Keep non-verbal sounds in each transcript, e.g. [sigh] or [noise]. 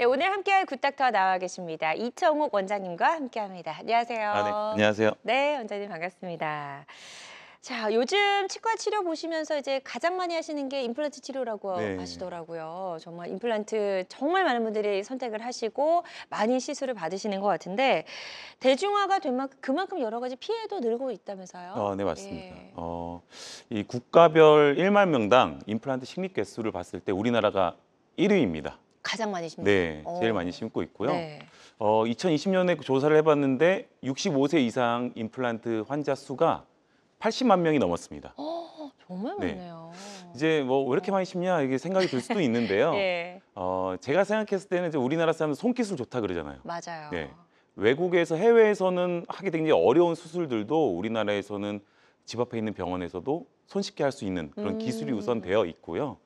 네, 오늘 함께할 굿닥터 나와 계십니다. 이청욱 원장님과 함께합니다. 안녕하세요. 아, 네. 안녕하세요. 네, 원장님 반갑습니다. 자, 요즘 치과 치료 보시면서 이제 가장 많이 하시는 게 임플란트 치료라고 네. 하시더라고요. 정말 임플란트 정말 많은 분들이 선택을 하시고 많이 시술을 받으시는 것 같은데 대중화가 된 만큼 그만큼 여러 가지 피해도 늘고 있다면서요? 어, 네, 맞습니다. 예. 어, 이 국가별 일만 명당 임플란트 식립 개수를 봤을 때 우리나라가 1위입니다. 가장 많이 심는 네, 오. 제일 많이 심고 있고요. 네. 어, 2020년에 그 조사를 해봤는데 65세 이상 임플란트 환자 수가 80만 명이 넘었습니다. 어, 정말 네. 많네요. 이제 뭐 왜 이렇게 많이 심냐 이게 생각이 들 수도 있는데요. [laughs] 예. 어, 제가 생각했을 때는 이제 우리나라 사람 손기술 좋다 그러잖아요. 맞아요. 네. 외국에서 해외에서는 하기 되장 어려운 수술들도 우리나라에서는 집 앞에 있는 병원에서도 손쉽게 할 수 있는 그런 음. 기술이 우선 되어 있고요.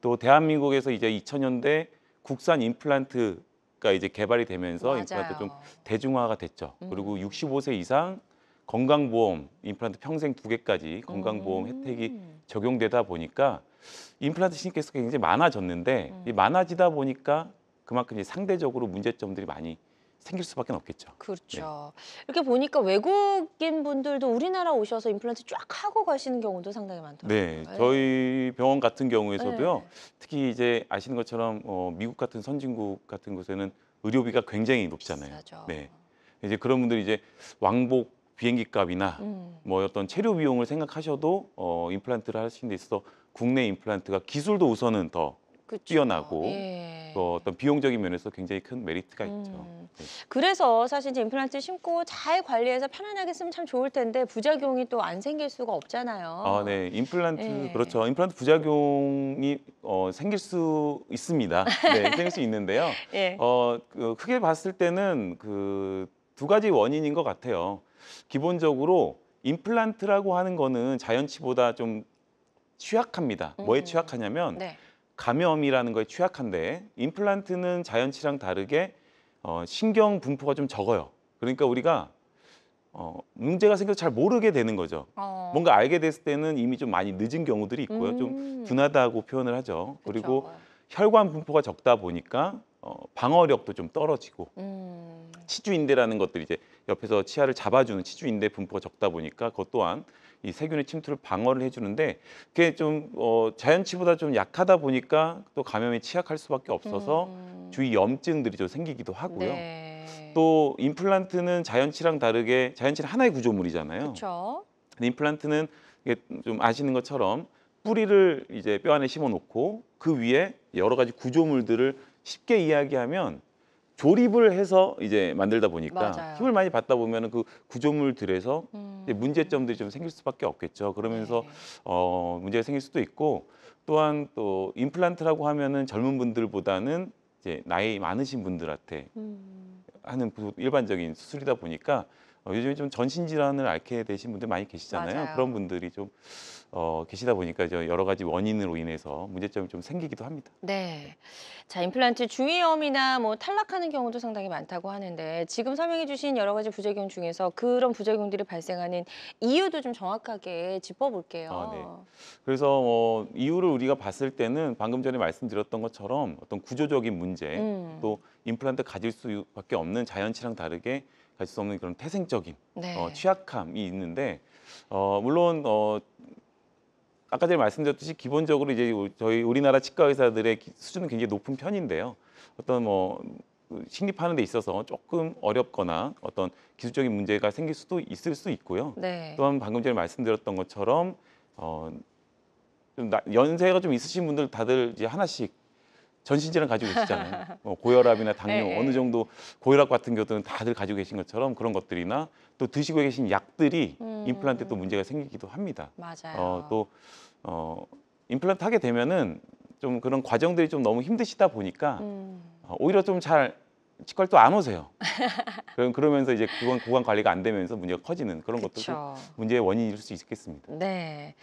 또 대한민국에서 이제 2000년대 국산 임플란트가 이제 개발이 되면서 맞아요. 임플란트 좀 대중화가 됐죠. 음. 그리고 65세 이상 건강보험 임플란트 평생 두 개까지 건강보험 음. 혜택이 적용되다 보니까 임플란트 신입 수가 굉장히 많아졌는데 음. 많아지다 보니까 그만큼 이제 상대적으로 문제점들이 많이 생길 수밖에 없겠죠. 그렇죠. 네. 이렇게 보니까 외국인 분들도 우리나라 오셔서 임플란트 쫙 하고 가시는 경우도 상당히 많더라고요. 네, 네, 저희 병원 같은 경우에서도요. 네. 특히 이제 아시는 것처럼 어, 미국 같은 선진국 같은 곳에는 의료비가 굉장히 높잖아요. 비싸죠. 네, 이제 그런 분들이 이제 왕복 비행기 값이나 음. 뭐 어떤 체류 비용을 생각하셔도 어, 임플란트를 하시는 데 있어서 국내 임플란트가 기술도 우선은 더 그쵸. 뛰어나고 예. 또 어떤 비용적인 면에서 굉장히 큰 메리트가 음. 있죠. 네. 그래서 사실 이제 임플란트 심고 잘 관리해서 편안하게 쓰면 참 좋을 텐데 부작용이 또 안 생길 수가 없잖아요. 아, 네. 임플란트 예. 그렇죠. 임플란트 부작용이 어, 생길 수 있습니다. 네, [laughs] 생길 수 있는데요. 예. 어, 그, 크게 봤을 때는 그 두 가지 원인인 것 같아요. 기본적으로 임플란트라고 하는 거는 자연치보다 좀 취약합니다. 음. 뭐에 취약하냐면 네. 감염이라는 거에 취약한데 임플란트는 자연치랑 다르게 어, 신경 분포가 좀 적어요. 그러니까 우리가 어, 문제가 생겨서 잘 모르게 되는 거죠. 어. 뭔가 알게 됐을 때는 이미 좀 많이 늦은 경우들이 있고요. 음. 좀 둔하다고 표현을 하죠. 그쵸. 그리고 혈관 분포가 적다 보니까 어, 방어력도 좀 떨어지고 음. 치주인대라는 것들이 이제 옆에서 치아를 잡아주는 치주인대 분포가 적다 보니까 그것 또한 이 세균의 침투를 방어를 해주는데 그게 좀 어, 자연치보다 좀 약하다 보니까 또 감염에 취약할 수밖에 없어서 음. 주위 염증들이 좀 생기기도 하고요. 네. 또 임플란트는 자연치랑 다르게 자연치는 하나의 구조물이잖아요. 그렇죠. 임플란트는 이게 좀 아시는 것처럼 뿌리를 이제 뼈 안에 심어 놓고 그 위에 여러 가지 구조물들을 쉽게 이야기하면 조립을 해서 이제 만들다 보니까 맞아요. 힘을 많이 받다 보면 그 구조물들에서 음. 문제점들이 좀 생길 수밖에 없겠죠. 그러면서 네. 어, 문제가 생길 수도 있고 또한 또 임플란트라고 하면은 젊은 분들보다는 이제 나이 많으신 분들한테 음. 하는 일반적인 수술이다 보니까 어, 요즘에 좀 전신질환을 앓게 되신 분들 많이 계시잖아요. 맞아요. 그런 분들이 좀 어, 계시다 보니까 여러 가지 원인으로 인해서 문제점이 좀 생기기도 합니다. 네. 자, 임플란트 중이염이나 뭐 탈락하는 경우도 상당히 많다고 하는데 지금 설명해 주신 여러 가지 부작용 중에서 그런 부작용들이 발생하는 이유도 좀 정확하게 짚어볼게요. 아, 네. 그래서 뭐 이유를 우리가 봤을 때는 방금 전에 말씀드렸던 것처럼 어떤 구조적인 문제 음. 또 임플란트 가질 수밖에 없는 자연치랑 다르게 갈수 없는 그런 태생적인 네. 어, 취약함이 있는데 어, 물론 어, 아까 전에 말씀드렸듯이 기본적으로 이제 저희 우리나라 치과 의사들의 수준은 굉장히 높은 편인데요. 어떤 뭐신립하는데 그 있어서 조금 어렵거나 어떤 기술적인 문제가 생길 수도 있을 수 있고요. 네. 또한 방금 전에 말씀드렸던 것처럼 어, 좀 나, 연세가 좀 있으신 분들 다들 이제 하나씩 전신질환 가지고 계시잖아요. [laughs] 뭐 고혈압이나 당뇨 네, 어느 정도 고혈압 같은 경우는 다들 가지고 계신 것처럼 그런 것들이나 또 드시고 계신 약들이 음. 임플란트에 또 문제가 생기기도 합니다. 맞아요. 어, 또 어, 임플란트 하게 되면은 좀 그런 과정들이 좀 너무 힘드시다 보니까 음. 어, 오히려 좀 잘 치과를 또 안 오세요. [laughs] 그럼 그러면서 이제 구강, 구강 관리가 안 되면서 문제가 커지는 그런 것도 문제의 원인일 수 있겠습니다. 네.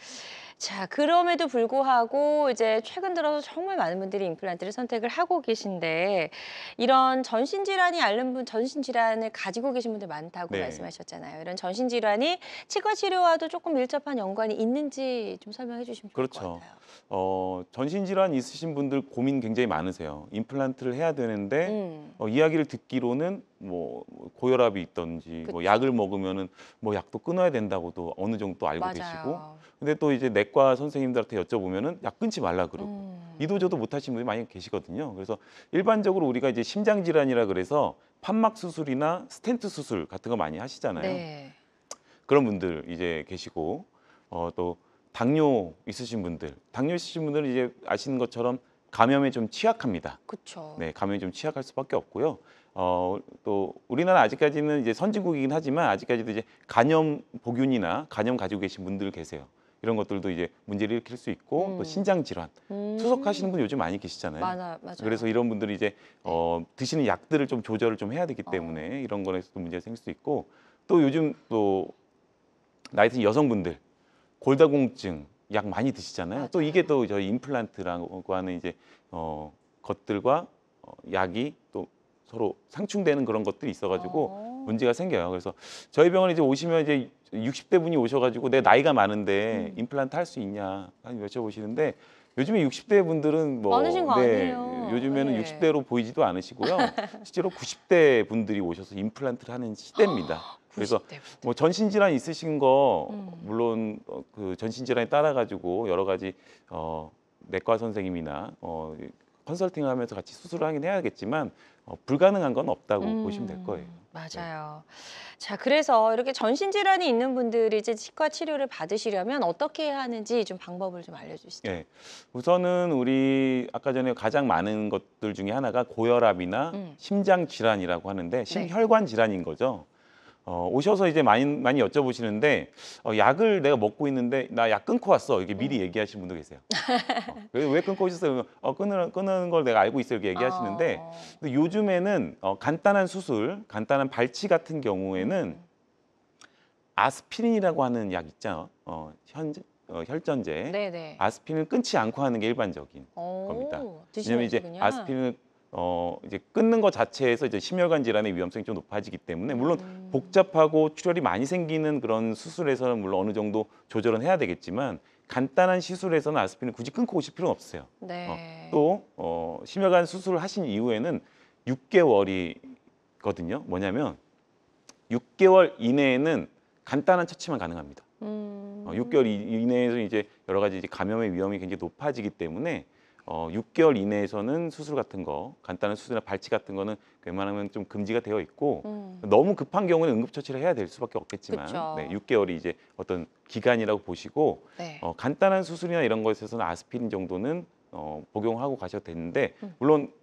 자, 그럼에도 불구하고 이제 최근 들어서 정말 많은 분들이 임플란트를 선택을 하고 계신데 이런 전신 질환이 앓는 분 전신 질환을 가지고 계신 분들 많다고 네. 말씀하셨잖아요. 이런 전신 질환이 치과 치료와도 조금 밀접한 연관이 있는지 좀 설명해 주시면 좋을 그렇죠. 것 같아요. 어, 전신질환 있으신 분들 고민 굉장히 많으세요. 임플란트를 해야 되는데 음. 어, 이야기를 듣기로는 뭐, 뭐 고혈압이 있던지 그치. 뭐 약을 먹으면은 뭐 약도 끊어야 된다고도 어느 정도 알고 맞아요. 계시고 근데 또 이제 내과 선생님들한테 여쭤보면은 약 끊지 말라 그러고 음. 이도저도 못 하시는 분이 많이 계시거든요. 그래서 일반적으로 우리가 이제 심장 질환이라 그래서 판막 수술이나 스탠트 수술 같은 거 많이 하시잖아요. 네. 그런 분들 이제 계시고 어, 또 당뇨 있으신 분들, 당뇨 있으신 분들은 이제 아시는 것처럼 감염에 좀 취약합니다. 그렇죠. 네, 감염에 좀 취약할 수밖에 없고요. 어, 또 우리나라 아직까지는 이제 선진국이긴 하지만 아직까지도 이제 간염 보균이나 간염 가지고 계신 분들 계세요. 이런 것들도 이제 문제를 일으킬 수 있고 음. 또 신장 질환, 음. 투석하시는 분 요즘 많이 계시잖아요. 맞아, 맞아. 그래서 이런 분들이 이제 어, 드시는 약들을 좀 조절을 좀 해야 되기 어. 때문에 어. 이런 거에서도 문제가 생길 수 있고 또 요즘 또나이 드신 여성분들 골다공증 약 많이 드시잖아요. 맞아요. 또 이게 또 저희 임플란트라고 하는 이제 어 것들과 어, 약이 또 서로 상충되는 그런 것들이 있어가지고 어. 문제가 생겨요. 그래서 저희 병원에 이제 오시면 이제 60대 분이 오셔가지고 내 나이가 많은데 음. 임플란트 할 수 있냐 여쭤보시는데 요즘에 60대 분들은 뭐 많으신 거 네, 아니에요. 요즘에는 네. 60대로 보이지도 않으시고요. 실제로 90대 분들이 오셔서 임플란트를 하는 시대입니다. [laughs] 그래서 네, 네. 뭐 전신 질환 있으신 거 음. 물론 어, 그 전신 질환에 따라 가지고 여러 가지 어 내과 선생님이나 어 컨설팅을 하면서 같이 수술을 하긴 해야겠지만 어, 불가능한 건 없다고 음, 보시면 될 거예요. 맞아요. 자, 그래서 이렇게 전신 질환이 있는 분들이 이제 치과 치료를 받으시려면 어떻게 해야 하는지 좀 방법을 좀 알려주시죠. 네. 우선은 우리 아까 전에 가장 많은 것들 중에 하나가 고혈압이나 음. 심장 질환이라고 하는데 네. 심혈관 질환인 거죠. 어, 오셔서 이제 많이 많이 여쭤보시는데 어, 약을 내가 먹고 있는데 나 약 끊고 왔어 이렇게 미리 음. 얘기하시는 분도 계세요. [laughs] 어, 왜 끊고 오셨어요? 어, 끊는 끊는 걸 내가 알고 있어 이렇게 얘기하시는데 아. 근데 요즘에는 어, 간단한 수술, 간단한 발치 같은 경우에는 음. 아스피린이라고 하는 약있죠 어, 현 어, 혈전제 네네. 아스피린을 끊지 않고 하는 게 일반적인 오, 겁니다. 왜냐면 이제 아스피린을 어 이제 끊는 것 자체에서 이제 심혈관 질환의 위험성이 좀 높아지기 때문에 물론 음. 복잡하고 출혈이 많이 생기는 그런 수술에서는 물론 어느 정도 조절은 해야 되겠지만 간단한 시술에서는 아스피린 굳이 끊고 오실 필요는 없어요. 어, 네. 어, 또 어, 심혈관 수술을 하신 이후에는 6개월이거든요. 뭐냐면 6개월 이내에는 간단한 처치만 가능합니다. 음. 어, 6개월 이내에서 이제 여러 가지 이제 감염의 위험이 굉장히 높아지기 때문에 어, 6개월 이내에서는 수술 같은 거, 간단한 수술이나 발치 같은 거는 웬만하면 좀 금지가 되어 있고 음. 너무 급한 경우는 응급처치를 해야 될 수밖에 없겠지만 네, 6개월이 이제 어떤 기간이라고 보시고 네. 어, 간단한 수술이나 이런 것에서는 아스피린 정도는 어, 복용하고 가셔도 되는데 음. 물론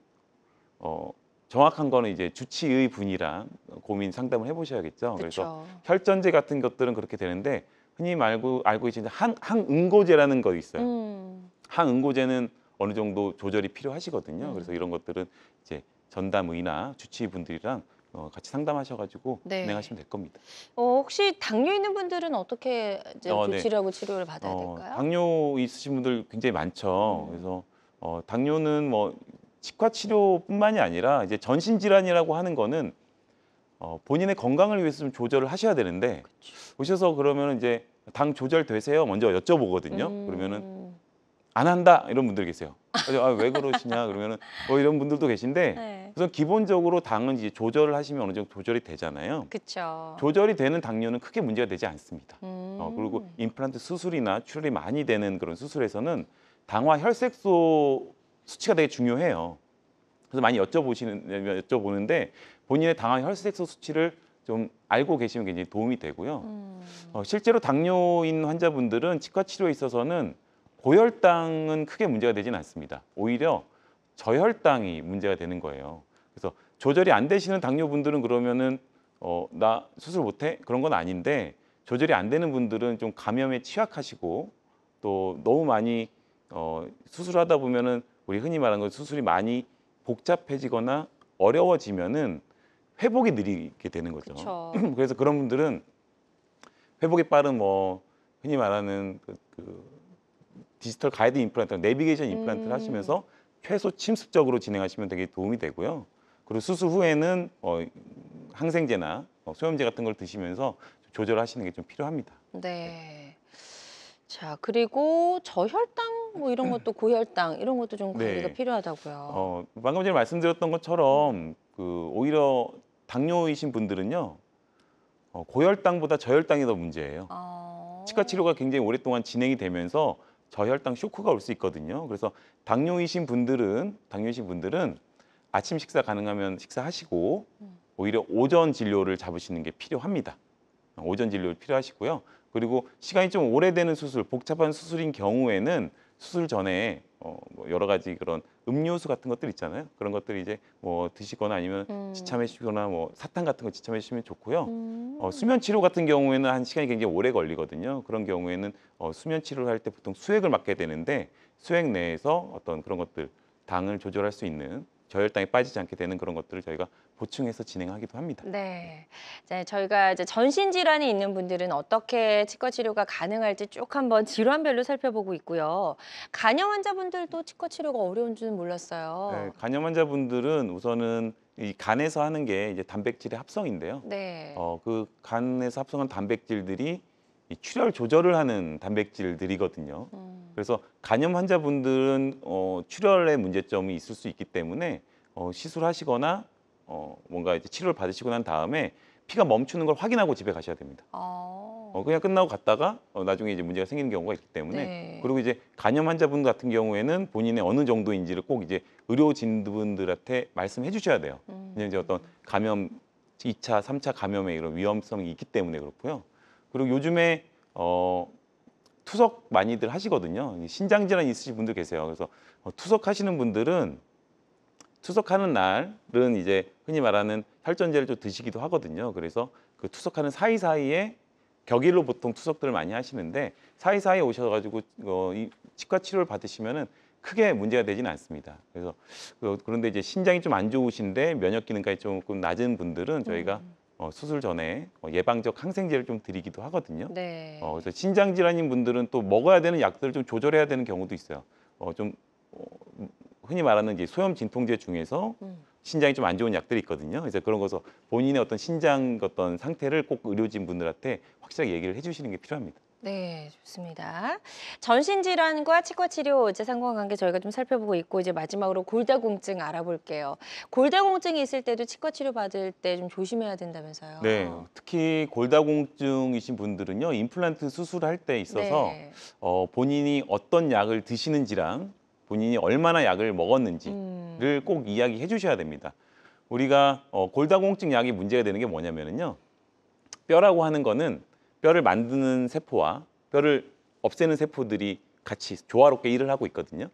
어, 정확한 거는 이제 주치의 분이랑 고민 상담을 해보셔야겠죠. 그쵸. 그래서 혈전제 같은 것들은 그렇게 되는데 흔히 말고 알고 계시는 항, 항응고제라는 거 있어요. 음. 항응고제는 어느 정도 조절이 필요하시거든요. 음. 그래서 이런 것들은 이제 전담의나 주치의분들이랑 어, 같이 상담하셔가지고 네. 진행하시면 될 겁니다. 어, 혹시 당뇨 있는 분들은 어떻게 이제 어, 교치라고 네. 치료를 받아야 어, 될까요? 당뇨 있으신 분들 굉장히 많죠. 음. 그래서 어, 당뇨는 뭐 치과 치료뿐만이 아니라 이제 전신 질환이라고 하는 거는 어, 본인의 건강을 위해서 좀 조절을 하셔야 되는데 그치. 오셔서 그러면 이제 당 조절 되세요? 먼저 여쭤보거든요. 음. 그러면은 안 한다 이런 분들 계세요. 아, 왜 그러시냐 그러면은 뭐 이런 분들도 계신데 네. 우선 기본적으로 당은 이제 조절을 하시면 어느 정도 조절이 되잖아요. 그렇죠. 조절이 되는 당뇨는 크게 문제가 되지 않습니다. 어, 음. 어, 그리고 임플란트 수술이나 출혈이 많이 되는 그런 수술에서는 당화 혈색소 수치가 되게 중요해요. 그래서 많이 여쭤보시는 여쭤보는데 본인의 당화 혈색소 수치를 좀 알고 계시면 굉장히 도움이 되고요. 음. 어, 실제로 당뇨인 환자분들은 치과 치료에 있어서는 고혈당은 크게 문제가 되지는 않습니다. 오히려 저혈당이 문제가 되는 거예요. 그래서 조절이 안 되시는 당뇨분들은 그러면은 어, 나 수술 못해? 그런 건 아닌데 조절이 안 되는 분들은 좀 감염에 취약하시고 또 너무 많이 어, 수술하다 보면은 우리 흔히 말하는 건 수술이 많이 복잡해지거나 어려워지면은 회복이 느리게 되는 거죠. [clears throat] 그래서 그런 분들은 회복이 빠른 뭐 흔히 말하는 그, 그 디지털 가이드 임플란트, 내비게이션 임플란트를 음. 하시면서 최소 침습적으로 진행하시면 되게 도움이 되고요. 그리고 수술 후에는 어, 항생제나 어, 소염제 같은 걸 드시면서 조절하시는 게 좀 필요합니다. 네. 자 그리고 저혈당 뭐 이런 것도 [clears throat] 고혈당 이런 것도 좀 관리가 네. 필요하다고요. 어, 방금 전에 말씀드렸던 것처럼 그 오히려 당뇨이신 분들은요 어, 고혈당보다 저혈당이 더 문제예요. 아... 치과 치료가 굉장히 오랫동안 진행이 되면서 저혈당 쇼크가 올 수 있거든요. 그래서 당뇨이신 분들은 당뇨이신 분들은 아침 식사 가능하면 식사하시고 오히려 오전 진료를 잡으시는 게 필요합니다. 오전 진료 필요하시고요. 그리고 시간이 좀 오래되는 수술, 복잡한 수술인 경우에는 수술 전에 어, 뭐 여러 가지 그런 음료수 같은 것들 있잖아요. 그런 것들이 이제 뭐 드시거나 아니면 음. 지참해주거나 뭐 사탕 같은 거 지참해주시면 좋고요. 음. 어, 수면 치료 같은 경우에는 한 시간이 굉장히 오래 걸리거든요. 그런 경우에는 어, 수면 치료를 할 때 보통 수액을 맞게 되는데 수액 내에서 어떤 그런 것들 당을 조절할 수 있는 저혈당이 빠지지 않게 되는 그런 것들을 저희가 보충해서 진행하기도 합니다. 네. 네 저희가 이제 전신 질환이 있는 분들은 어떻게 치과 치료가 가능할지 쭉 한번 질환별로 살펴보고 있고요. 간염 환자분들도 치과 치료가 어려운 줄은 몰랐어요. 네, 간염 환자분들은 우선은 이 간에서 하는 게 이제 단백질의 합성인데요. 네. 어, 그 간에서 합성한 단백질들이 이 출혈 조절을 하는 단백질들이거든요. 음. 그래서 간염 환자분들은 어, 출혈의 문제점이 있을 수 있기 때문에 어, 시술하시거나 어, 뭔가 이제 치료를 받으시고 난 다음에 피가 멈추는 걸 확인하고 집에 가셔야 됩니다. 아... 어, 그냥 끝나고 갔다가 어, 나중에 이제 문제가 생기는 경우가 있기 때문에 네. 그리고 이제 간염 환자분 같은 경우에는 본인의 어느 정도인지를 꼭 이제 의료진분들한테 말씀해 주셔야 돼요. 음. 이제 어떤 감염 이차삼차 감염의 이런 위험성이 있기 때문에 그렇고요. 그리고 요즘에 어, 투석 많이들 하시거든요. 신장 질환 있으신 분들 계세요. 그래서 어, 투석 하시는 분들은 투석하는 날은 이제 흔히 말하는 혈전제를 좀 드시기도 하거든요. 그래서 그 투석하는 사이사이에 격일로 보통 투석들을 많이 하시는데 사이사이 에 오셔가지고 어, 이 치과 치료를 받으시면은 크게 문제가 되진 않습니다. 그래서 그, 그런데 이제 신장이 좀 안 좋으신데 면역 기능까지 조금 낮은 분들은 저희가 음. 어, 수술 전에 어, 예방적 항생제를 좀 드리기도 하거든요. 네. 어, 그래서 신장 질환인 분들은 또 먹어야 되는 약들을 좀 조절해야 되는 경우도 있어요. 어, 좀 어, 흔히 말하는 이제 소염 진통제 중에서 음. 신장이 좀 안 좋은 약들이 있거든요. 그래서 그런 것서 본인의 어떤 신장 어떤 상태를 꼭 의료진 분들한테 확실하게 얘기를 해주시는 게 필요합니다. 네, 좋습니다. 전신 질환과 치과 치료 이제 상관관계 저희가 좀 살펴보고 있고 이제 마지막으로 골다공증 알아볼게요. 골다공증이 있을 때도 치과 치료 받을 때 좀 조심해야 된다면서요. 네, 특히 골다공증이신 분들은요 임플란트 수술할 때 있어서 네. 어, 본인이 어떤 약을 드시는지랑 본인이 얼마나 약을 먹었는지를 음. 꼭 이야기해 주셔야 됩니다. 우리가 어, 골다공증 약이 문제가 되는 게 뭐냐면요 뼈라고 하는 거는 뼈를 만드는 세포와 뼈를 없애는 세포들이 같이 조화롭게 일을 하고 있거든요.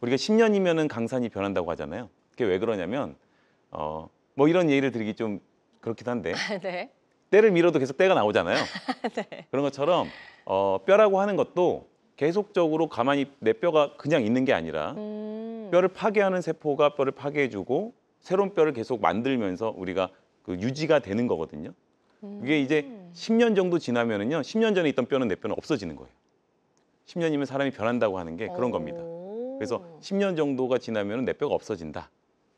우리가 10년이면은 강산이 변한다고 하잖아요. 그게 왜 그러냐면 어, 뭐 이런 예를 드리기 좀 그렇긴 한데 아, 네. 때를 밀어도 계속 때가 나오잖아요. [laughs] 네. 그런 것처럼 어, 뼈라고 하는 것도 계속적으로 가만히 내 뼈가 그냥 있는 게 아니라 음. 뼈를 파괴하는 세포가 뼈를 파괴해주고 새로운 뼈를 계속 만들면서 우리가 그 유지가 되는 거거든요. 음. 이게 이제 10년 정도 지나면은요. 10년 전에 있던 뼈는 내 뼈는 없어지는 거예요. 10년이면 사람이 변한다고 하는 게 그런 겁니다. 그래서 10년 정도가 지나면 은내 뼈가 없어진다.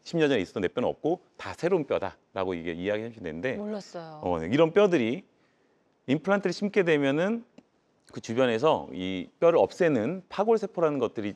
10년 전에 있었던 내 뼈는 없고 다 새로운 뼈다라고 이게 이야기해 주시는데 몰랐어요. 어, 네. 이런 뼈들이 임플란트를 심게 되면은 그 주변에서 이 뼈를 없애는 파골세포라는 것들이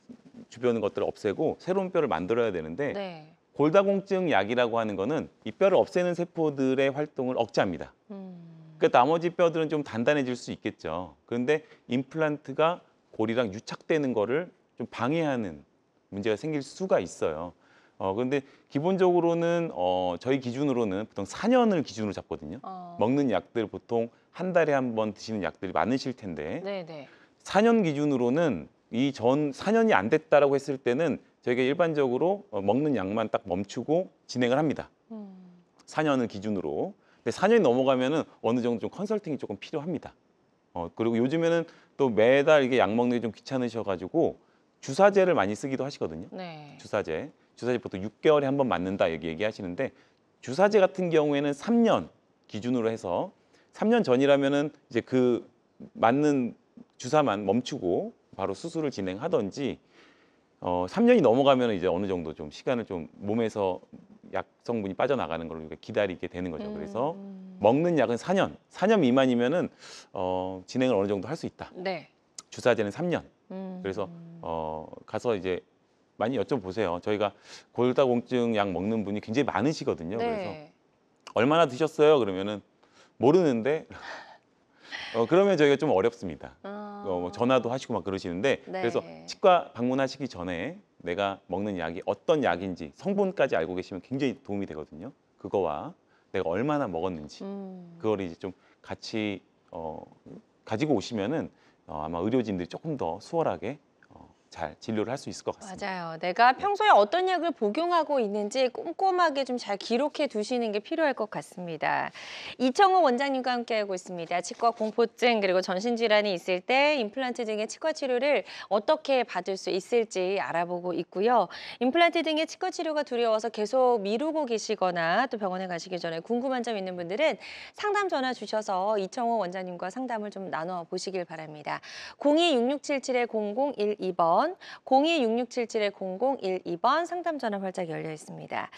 주변 것들을 없애고 새로운 뼈를 만들어야 되는데 네. 골다공증 약이라고 하는 거는 이 뼈를 없애는 세포들의 활동을 억제합니다. 음. 그러니까 나머지 뼈들은 좀 단단해질 수 있겠죠. 그런데 임플란트가 골이랑 유착되는 거를 좀 방해하는 문제가 생길 수가 있어요. 어, 근데 기본적으로는 어, 저희 기준으로는 보통 4년을 기준으로 잡거든요. 어. 먹는 약들 보통 한 달에 한 번 드시는 약들이 많으실 텐데 네네. 4년 기준으로는 이 전 4년이 안 됐다라고 했을 때는 저희가 일반적으로 어, 먹는 약만 딱 멈추고 진행을 합니다. 음. 4년을 기준으로. 근데 4년이 넘어가면은 어느 정도 좀 컨설팅이 조금 필요합니다. 어, 그리고 요즘에는 또 매달 이게 약 먹는 게 좀 귀찮으셔가지고 주사제를 많이 쓰기도 하시거든요. 네. 주사제. 주사제 보통 6개월에 한 번 맞는다 얘기 얘기하시는데 주사제 같은 경우에는 3년 기준으로 해서 3년 전이라면은 이제 그 맞는 주사만 멈추고 바로 수술을 진행하던지 어, 3년이 넘어가면 이제 어느 정도 좀 시간을 좀 몸에서 약 성분이 빠져나가는 걸 우리가 기다리게 되는 거죠. 그래서 음, 음. 먹는 약은 4년, 4년 미만이면은 어, 진행을 어느 정도 할 수 있다. 네. 주사제는 3년. 음. 그래서 어, 가서 이제 많이 여쭤보세요. 저희가 골다공증 약 먹는 분이 굉장히 많으시거든요. 네. 그래서 얼마나 드셨어요? 그러면은 모르는데 [laughs] 어, 그러면 저희가 좀 어렵습니다. 아... 어, 뭐 전화도 하시고 막 그러시는데 네. 그래서 치과 방문하시기 전에 내가 먹는 약이 어떤 약인지 성분까지 알고 계시면 굉장히 도움이 되거든요. 그거와 내가 얼마나 먹었는지 음. 그걸 이제 좀 같이 어, 가지고 오시면은 어, 아마 의료진들이 조금 더 수월하게 잘 진료를 할 수 있을 것 같습니다. 맞아요. 내가 예. 평소에 어떤 약을 복용하고 있는지 꼼꼼하게 좀 잘 기록해 두시는 게 필요할 것 같습니다. 이청호 원장님과 함께하고 있습니다. 치과 공포증 그리고 전신질환이 있을 때 임플란트 등의 치과 치료를 어떻게 받을 수 있을지 알아보고 있고요. 임플란트 등의 치과 치료가 두려워서 계속 미루고 계시거나 또 병원에 가시기 전에 궁금한 점 있는 분들은 상담 전화 주셔서 이청호 원장님과 상담을 좀 나눠 보시길 바랍니다. 026677-0012번 번 026677-0012번 상담 전화 활짝 열려 있습니다.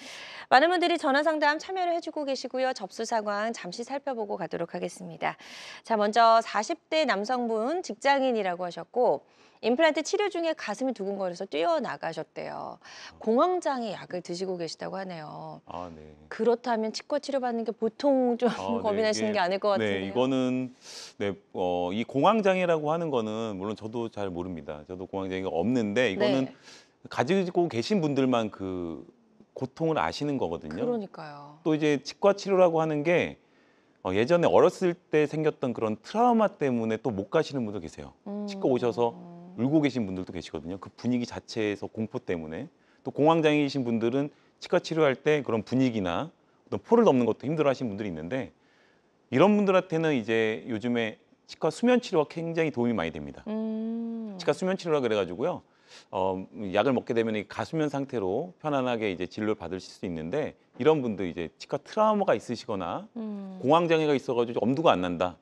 많은 분들이 전화 상담 참여를 해주고 계시고요. 접수 사황 잠시 살펴보고 가도록 하겠습니다. 자, 먼저 40대 남성분 직장인이라고 하셨고 임플란트 치료 중에 가슴이 두근거려서 뛰어나가셨대요. 공황장애 약을 드시고 계시다고 하네요. 아, 네. 그렇다면 치과 치료받는 게 보통 좀 아, 네, [laughs] 고민하시는 네. 게 아닐 것 네, 같은데요. 네, 이거는 네, 어, 이 공황장애라고 하는 거는 물론 저도 잘 모릅니다. 저도 공황장애가 없는데 이거는 네. 가지고 계신 분들만 그 고통을 아시는 거거든요. 그러니까요. 또 이제 치과 치료라고 하는 게 어, 예전에 어렸을 때 생겼던 그런 트라우마 때문에 또 못 가시는 분도 계세요. 음. 치과 오셔서 음. 울고 계신 분들도 계시거든요. 그 분위기 자체에서 공포 때문에 또 공황장애이신 분들은 치과 치료할 때 그런 분위기나 어떤 포를 넘는 것도 힘들어하시는 분들이 있는데 이런 분들한테는 이제 요즘에 치과 수면 치료가 굉장히 도움이 많이 됩니다. 음. 치과 수면 치료라 그래가지고요. 어, 약을 먹게 되면 가수면 상태로 편안하게 이제 진료를 받으실 수 있는데 이런 분들 이제 치과 트라우마가 있으시거나 음. 공황장애가 있어가지고 엄두가 안 난다.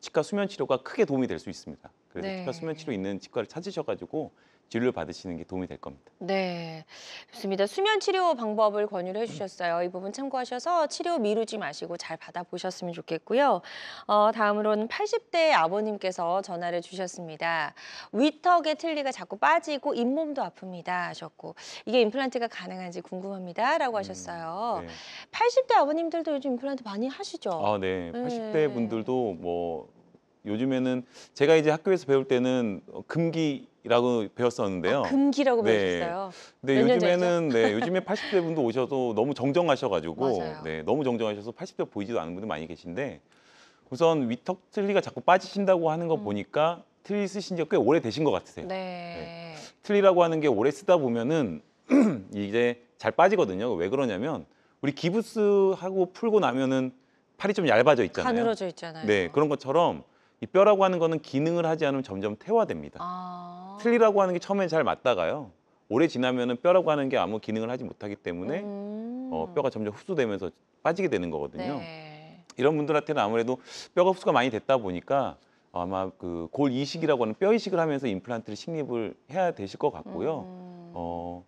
치과 수면 치료가 크게 도움이 될 수 있습니다. 그래서 네. 피부 수면 치료 있는 치과를 찾으셔가지고 진료를 받으시는 게 도움이 될 겁니다. 네, 좋습니다. 수면 치료 방법을 권유를 해주셨어요. 이 부분 참고하셔서 치료 미루지 마시고 잘 받아보셨으면 좋겠고요. 어, 다음으로는 80대 아버님께서 전화를 주셨습니다. 위턱의 틀니가 자꾸 빠지고 잇몸도 아픕니다 하셨고 이게 인플란트가 가능한지 궁금합니다 라고 음, 하셨어요. 음, 네. 80대 아버님들도 요즘 인플란트 많이 하시죠? 아, 네. 80대 분들도 뭐 요즘에는 제가 이제 학교에서 배울 때는 금기라고 배웠었는데요. 아, 금기라고 네. 배우어요 네, 요즘에는 [laughs] 네, 요즘에 80대 분도 오셔도 너무 정정하셔가지고 네, 너무 정정하셔서 80대 보이지도 않은 분들 많이 계신데 우선 위턱 틀리가 자꾸 빠지신다고 하는 거 음. 보니까 틀리 쓰신 지꽤 오래 되신 것 같으세요. 네. 네. 틀리라고 하는 게 오래 쓰다 보면은 [clears throat] 이제 잘 빠지거든요. 왜 그러냐면 우리 기부스하고 풀고 나면은 팔이 좀 얇아져 있잖아요. 가늘어져 있잖아요. 네, 그런 것처럼 이 뼈라고 하는 거는 기능을 하지 않으면 점점 퇴화됩니다. 아. 틀리라고 하는 게 처음엔 잘 맞다가요. 오래 지나면은 뼈라고 하는 게 아무 기능을 하지 못하기 때문에 음. 어, 뼈가 점점 흡수되면서 빠지게 되는 거거든요. 네. 이런 분들한테는 아무래도 뼈가 흡수가 많이 됐다 보니까 아마 그 골 이식이라고 하는 뼈 이식을 하면서 임플란트를 식립을 해야 되실 것 같고요. 음. 어,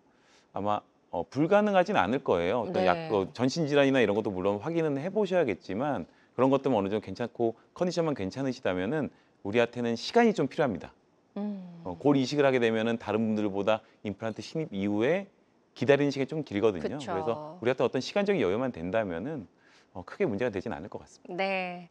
아마 어, 불가능하진 않을 거예요. 어떤 그러니까 네. 약, 어, 전신 질환이나 이런 것도 물론 확인은 해보셔야겠지만 그런 것도 어느 정도 괜찮고 컨디션만 괜찮으시다면은 우리한테는 시간이 좀 필요합니다. 음. 어, 골 이식을 하게 되면은 다른 분들보다 임플란트 신입 이후에 기다리는 시간이 좀 길거든요. 그쵸. 그래서 우리한테 어떤 시간적인 여유만 된다면은 어, 크게 문제가 되진 않을 것 같습니다. 네,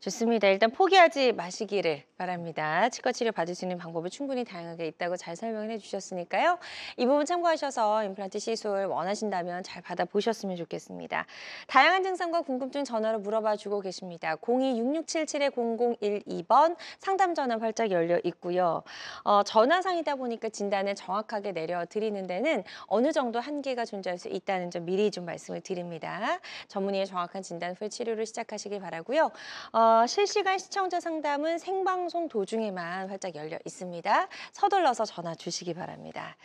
좋습니다. 일단 포기하지 마시기를 바랍니다. 치과 치료 받을 수 있는 방법이 충분히 다양하게 있다고 잘 설명해 주셨으니까요. 이 부분 참고하셔서 임플란트 시술 원하신다면 잘 받아보셨으면 좋겠습니다. 다양한 증상과 궁금증 전화로 물어봐 주고 계십니다. 026677-0012번 상담 전화 활짝 열려 있고요. 어, 전화상이다 보니까 진단을 정확하게 내려드리는 데는 어느 정도 한계가 존재할 수 있다는 점 미리 좀 말씀을 드립니다. 전문의의 정확한 진단 후에 치료를 시작하시길 바라고요. 어, 실시간 시청자 상담은 생방 방송 도중에만 활짝 열려 있습니다. 서둘러서 전화 주시기 바랍니다.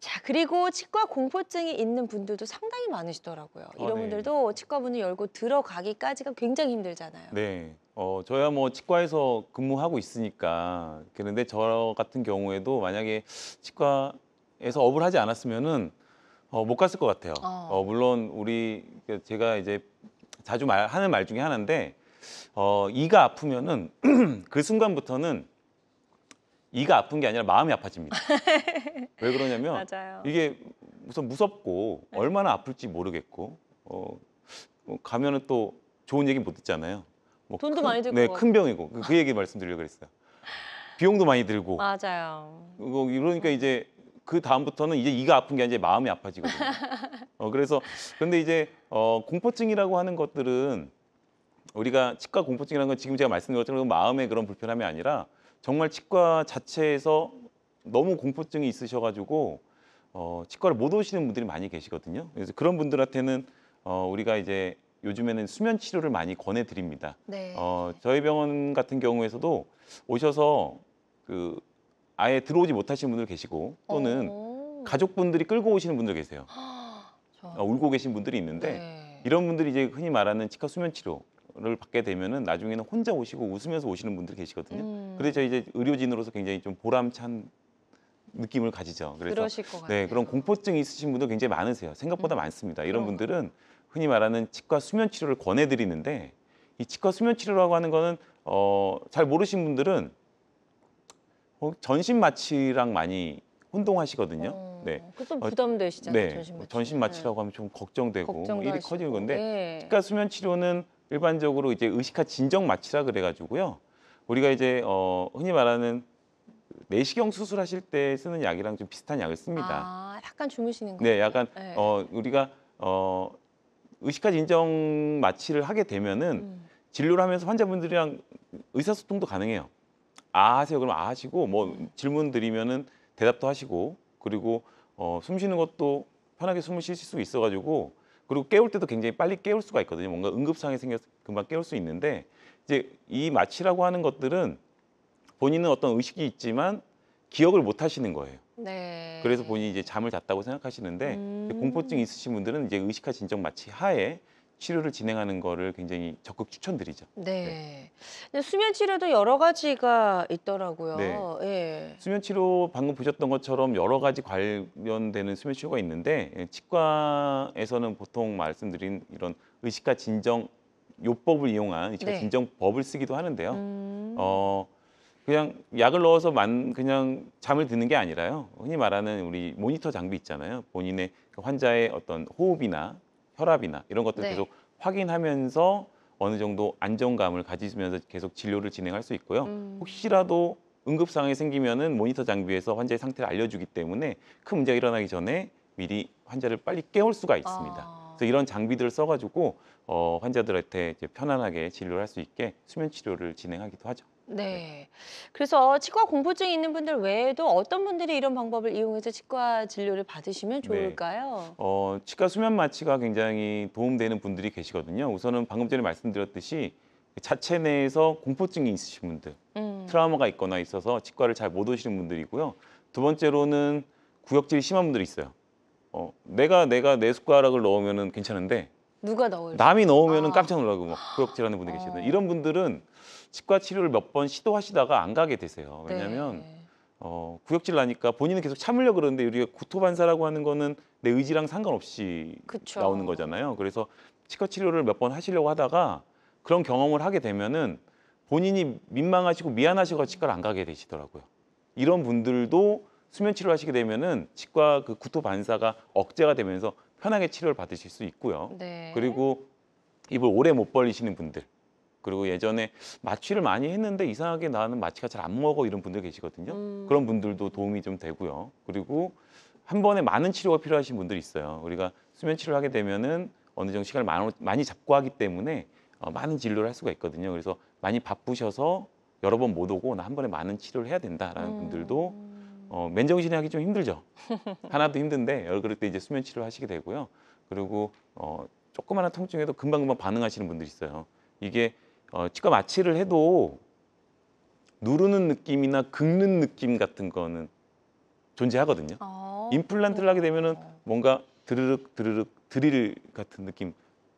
자 그리고 치과 공포증이 있는 분들도 상당히 많으시더라고요. 아, 이런 어, 네. 분들도 치과문을 열고 들어가기까지가 굉장히 힘들잖아요. 네. 어, 저야 뭐 치과에서 근무하고 있으니까 그런데 저 같은 경우에도 만약에 치과에서 업을 하지 않았으면은 어, 못 갔을 것 같아요. 어. 어 물론 우리 제가 이제 자주 말, 하는 말 중에 하나인데 어, 이가 아프면은 [clears throat] 그 순간부터는 이가 아픈 게 아니라 마음이 아파집니다. 왜 그러냐면 [laughs] 맞아요. 이게 무슨 무섭고 얼마나 아플지 모르겠고 어, 뭐 가면은 또 좋은 얘기 못 듣잖아요. 뭐 돈도 큰, 많이 들고 네, 큰 병이고 그, 그 얘기 말씀드리려고 그랬어요. 비용도 많이 들고 맞아요. 어, 이러니까 이제 그 다음부터는 이제 이가 아픈 게 아니라 마음이 아파지거든요. 어, 그래서 근데 이제 어, 공포증이라고 하는 것들은 우리가 치과 공포증이라는 건 지금 제가 말씀드렸던 마음의 그런 불편함이 아니라 정말 치과 자체에서 너무 공포증이 있으셔가지고 어, 치과를 못 오시는 분들이 많이 계시거든요. 그래서 그런 분들한테는 어, 우리가 이제 요즘에는 수면 치료를 많이 권해드립니다. 네. 어, 저희 병원 같은 경우에서도 오셔서 그 아예 들어오지 못하시는 분들 계시고 또는 오. 어. 가족분들이 끌고 오시는 분들 계세요. 어, 울고 계신 분들이 있는데 네. 이런 분들이 이제 흔히 말하는 치과 수면 치료 진료를 받게 되면은 나중에는 혼자 오시고 웃으면서 오시는 분들이 계시거든요. 음. 그래서 이제 의료진으로서 굉장히 좀 보람찬 느낌을 가지죠. 그래서 네, 그런 공포증이 있으신 분도 굉장히 많으세요. 생각보다 음. 많습니다. 이런 음. 분들은 흔히 말하는 치과 수면 치료를 권해 드리는데 이 치과 수면 치료라고 하는 거는 어, 잘 모르신 분들은 어, 전신 마취랑 많이 혼동하시거든요. 어, 네. 그좀 어, 부담되시잖아요. 네. 전신 마취. 전신 마취라고 네. 하면 좀 걱정되고 일이 커지는 건데 예. 치과 수면 치료는 일반적으로 이제 의식하 진정 마취라 그래가지고요. 우리가 이제 어, 흔히 말하는 내시경 수술하실 때 쓰는 약이랑 좀 비슷한 약을 씁니다. 아, 약간 주무시는 네, 거예요? 네, 약간 네. 어, 우리가 어, 의식하 진정 마취를 하게 되면은 음. 진료를 하면서 환자분들이랑 의사소통도 가능해요. 아 하세요 그럼 아 하시고 뭐 질문 드리면은 대답도 하시고 그리고 어, 숨 쉬는 것도 편하게 숨을 쉬실 수 있어가지고 그리고 깨울 때도 굉장히 빨리 깨울 수가 있거든요. 뭔가 응급상황이 생겨서 금방 깨울 수 있는데 이제 이 마취라고 하는 것들은 본인은 어떤 의식이 있지만 기억을 못 하시는 거예요. 네. 그래서 본인이 이제 잠을 잤다고 생각하시는데 음... 공포증 있으신 분들은 이제 의식화 진정 마취 하에 치료를 진행하는 거를 굉장히 적극 추천드리죠. 네. 네. 수면 치료도 여러 가지가 있더라고요. 네. 예. 수면 치료 방금 보셨던 것처럼 여러 가지 관련되는 수면 치료가 있는데 예, 치과에서는 보통 말씀드린 이런 의식과 진정 요법을 이용한 의식과 네. 진정법을 쓰기도 하는데요. 음... 어 그냥 약을 넣어서 만 그냥 잠을 드는 게 아니라요. 흔히 말하는 우리 모니터 장비 있잖아요. 본인의 그 환자의 어떤 호흡이나 혈압이나 이런 것들 네. 계속 확인하면서 어느 정도 안정감을 가지면서 계속 진료를 진행할 수 있고요. 음. 혹시라도 응급 상황이 생기면은 모니터 장비에서 환자의 상태를 알려주기 때문에 큰 문제가 일어나기 전에 미리 환자를 빨리 깨울 수가 있습니다. 아. 그래서 이런 장비들을 써가지고 어, 환자들한테 이제 편안하게 진료를 할 수 있게 수면 치료를 진행하기도 하죠. 네. 네. 그래서 치과 공포증이 있는 분들 외에도 어떤 분들이 이런 방법을 이용해서 치과 진료를 받으시면 네. 좋을까요? 어, 치과 수면 마취가 굉장히 도움되는 분들이 계시거든요. 우선은 방금 전에 말씀드렸듯이 그 자체 내에서 공포증이 있으신 분들, 음. 트라우마가 있거나 있어서 치과를 잘 못 오시는 분들이고요. 두 번째로는 구역질이 심한 분들이 있어요. 어, 내가 내가 내 숟가락을 넣으면 괜찮은데 누가 넣을? 남이 넣으면 은 아. 깜짝 놀라고 막 구역질하는 분들이 계시거든요. 어. 이런 분들은 치과 치료를 몇 번 시도하시다가 안 가게 되세요. 왜냐하면 네. 어, 구역질 나니까 본인은 계속 참으려 그러는데 우리가 구토반사라고 하는 거는 내 의지랑 상관없이 그쵸. 나오는 거잖아요. 그래서 치과 치료를 몇 번 하시려고 하다가 그런 경험을 하게 되면은 본인이 민망하시고 미안하시고 치과를 안 가게 되시더라고요. 이런 분들도 수면 치료를 하시게 되면은 치과 그 구토 반사가 억제가 되면서 편하게 치료를 받으실 수 있고요. 네. 그리고 입을 오래 못 벌리시는 분들 그리고 예전에 마취를 많이 했는데 이상하게 나는 마취가 잘 안 먹어 이런 분들 계시거든요. 음. 그런 분들도 도움이 좀 되고요. 그리고 한 번에 많은 치료가 필요하신 분들이 있어요. 우리가 수면 치료를 하게 되면은 어느 정도 시간을 많이 잡고 하기 때문에 어, 많은 진료를 할 수가 있거든요. 그래서 많이 바쁘셔서 여러 번 못 오고 나 한 번에 많은 치료를 해야 된다라는 음. 분들도 어, 맨정신에 하기 좀 힘들죠. 하나도 힘든데 그럴 때 이제 수면 치료를 하시게 되고요. 그리고 어, 조그마한 통증에도 금방금방 반응하시는 분들이 있어요. 이게 어, 치과 마취를 해도 누르는 느낌이나 긁는 느낌 같은 거는 존재하거든요. 아 임플란트를 하게 되면은 뭔가 드르륵 드르륵 드릴 같은 느낌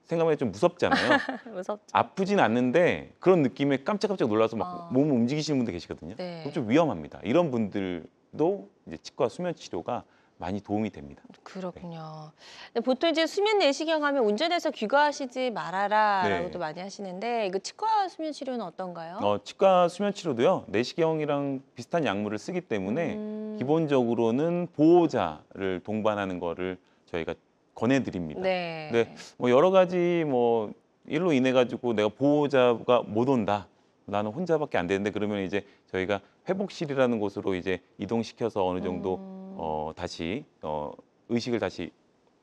생각하면 좀 무섭잖아요. [laughs] 무섭죠. 아프진 않는데 그런 느낌에 깜짝깜짝 놀라서 막 아. 몸을 움직이시는 분들 계시거든요. 네. 좀 위험합니다. 이런 분들도 이제 치과 수면 치료가 많이 도움이 됩니다. 그렇군요. 네. 보통 이제 수면 내시경 하면 운전해서 귀가하시지 말아라라고도 네. 많이 하시는데 이거 치과 수면 치료는 어떤가요? 어, 치과 수면 치료도요. 내시경이랑 비슷한 약물을 쓰기 때문에 음... 기본적으로는 보호자를 동반하는 거를 저희가 권해드립니다. 네. 네. 뭐 여러 가지 뭐 일로 인해 가지고 내가 보호자가 못 온다. 나는 혼자밖에 안 되는데 그러면 이제 저희가 회복실이라는 곳으로 이제 이동시켜서 어느 정도 음... 어, 음. 다시 어, 의식을 다시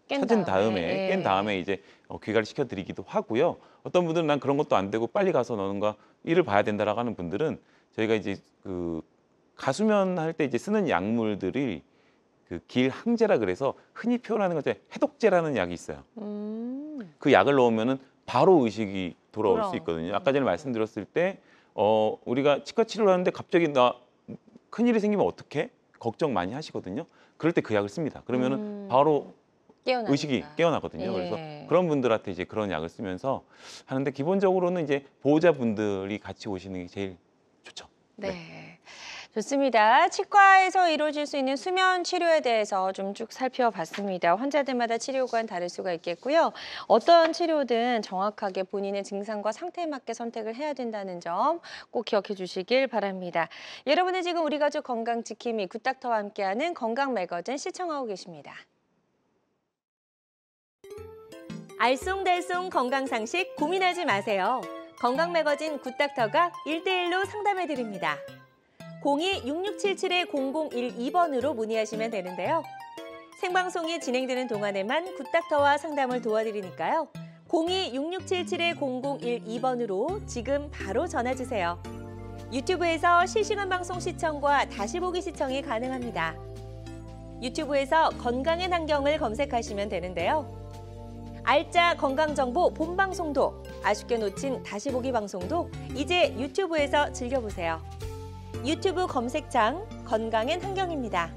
깬 찾은 다음에, 다음에, 예, 깬 예. 다음에 이제 어, 귀가를 시켜드리기도 하고요. 어떤 분들은 난 그런 것도 안 되고 빨리 가서 너는가 일을 봐야 된다라고 하는 분들은 저희가 이제 그 가수면 할 때 이제 쓰는 약물들이 그 길항제라 그래서 흔히 표현하는 것처럼 해독제라는 약이 있어요. 음. 그 약을 넣으면은 바로 의식이 돌아올 돌아. 수 있거든요. 아까 전에 음. 말씀드렸을 때 어, 우리가 치과 치료를 하는데 갑자기 나 큰일이 생기면 어떡해? 걱정 많이 하시거든요. 그럴 때 그 약을 씁니다. 그러면은 음. 바로 깨어나니까. 의식이 깨어나거든요. 예. 그래서 그런 분들한테 이제 그런 약을 쓰면서 하는데 기본적으로는 이제 보호자분들이 같이 오시는 게 제일 좋죠. 네. 네. 좋습니다. 치과에서 이루어질 수 있는 수면 치료에 대해서 좀 쭉 살펴봤습니다. 환자들마다 치료관 다를 수가 있겠고요. 어떤 치료든 정확하게 본인의 증상과 상태에 맞게 선택을 해야 된다는 점 꼭 기억해 주시길 바랍니다. 여러분은 지금 우리 가족 건강 지킴이 굿닥터와 함께하는 건강 매거진 시청하고 계십니다. 알쏭달쏭 건강 상식 고민하지 마세요. 건강 매거진 굿닥터가 일대일로 상담해 드립니다. 02-6677-0012번으로 문의하시면 되는데요. 생방송이 진행되는 동안에만 굿닥터와 상담을 도와드리니까요. 02-6677-0012번으로 지금 바로 전화주세요. 유튜브에서 실시간 방송 시청과 다시 보기 시청이 가능합니다. 유튜브에서 건강의 환경을 검색하시면 되는데요. 알짜 건강정보 본방송도 아쉽게 놓친 다시 보기 방송도 이제 유튜브에서 즐겨보세요. 유튜브 검색창 건강엔 환경입니다.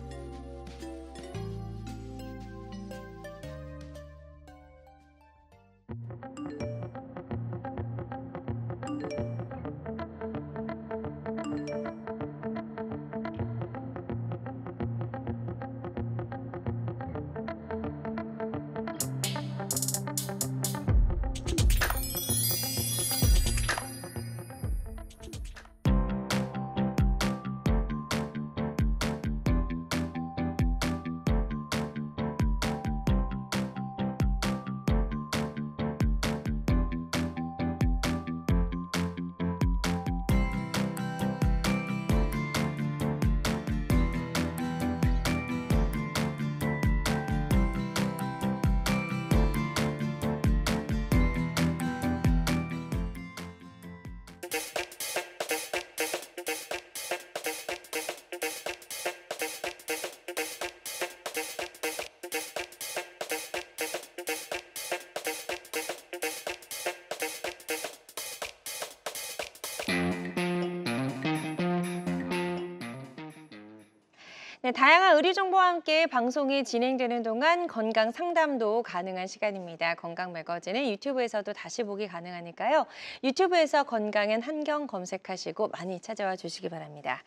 네, 다양한 의료 정보와 함께 방송이 진행되는 동안 건강 상담도 가능한 시간입니다. 건강 매거진은 유튜브에서도 다시 보기 가능하니까요. 유튜브에서 건강은 한경 검색하시고 많이 찾아와 주시기 바랍니다.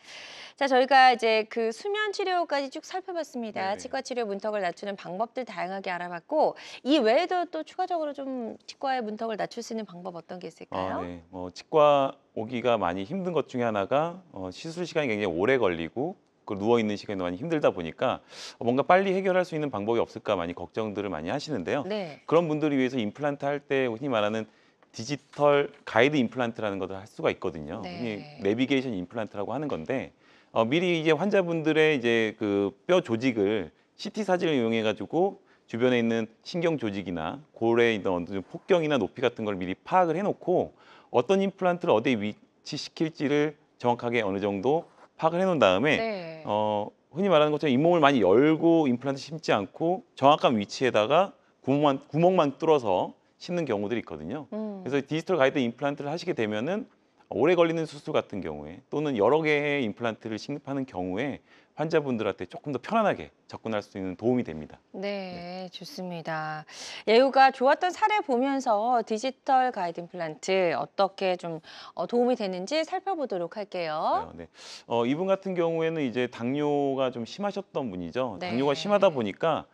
자, 저희가 이제 그 수면 치료까지 쭉 살펴봤습니다. 네네. 치과 치료 문턱을 낮추는 방법들 다양하게 알아봤고 이 외에도 또 추가적으로 좀 치과의 문턱을 낮출 수 있는 방법 어떤 게 있을까요? 아, 네. 뭐 치과 오기가 많이 힘든 것 중에 하나가 어, 시술 시간이 굉장히 오래 걸리고 그 누워 있는 시간이 많이 힘들다 보니까 뭔가 빨리 해결할 수 있는 방법이 없을까 많이 걱정들을 많이 하시는데요. 네. 그런 분들을 위해서 임플란트 할 때 흔히 말하는 디지털 가이드 임플란트라는 것을 할 수가 있거든요. 네. 내비게이션 임플란트라고 하는 건데 어, 미리 이제 환자분들의 이제 그 뼈 조직을 CT 사진을 이용해 가지고 주변에 있는 신경 조직이나 골에 있는 어떤 폭경이나 높이 같은 걸 미리 파악을 해놓고 어떤 임플란트를 어디에 위치시킬지를 정확하게 어느 정도 파악을 해놓은 다음에 네. 어, 흔히 말하는 것처럼 잇몸을 많이 열고 임플란트 심지 않고 정확한 위치에다가 구멍만, 구멍만 뚫어서 심는 경우들이 있거든요. 음. 그래서 디지털 가이드 임플란트를 하시게 되면은 오래 걸리는 수술 같은 경우에 또는 여러 개의 임플란트를 심급하는 경우에 환자분들한테 조금 더 편안하게 접근할 수 있는 도움이 됩니다. 네, 네, 좋습니다. 예우가 좋았던 사례 보면서 디지털 가이드 임플란트 어떻게 좀 어, 도움이 되는지 살펴보도록 할게요. 네, 네. 어, 이분 같은 경우에는 이제 당뇨가 좀 심하셨던 분이죠. 네. 당뇨가 심하다 보니까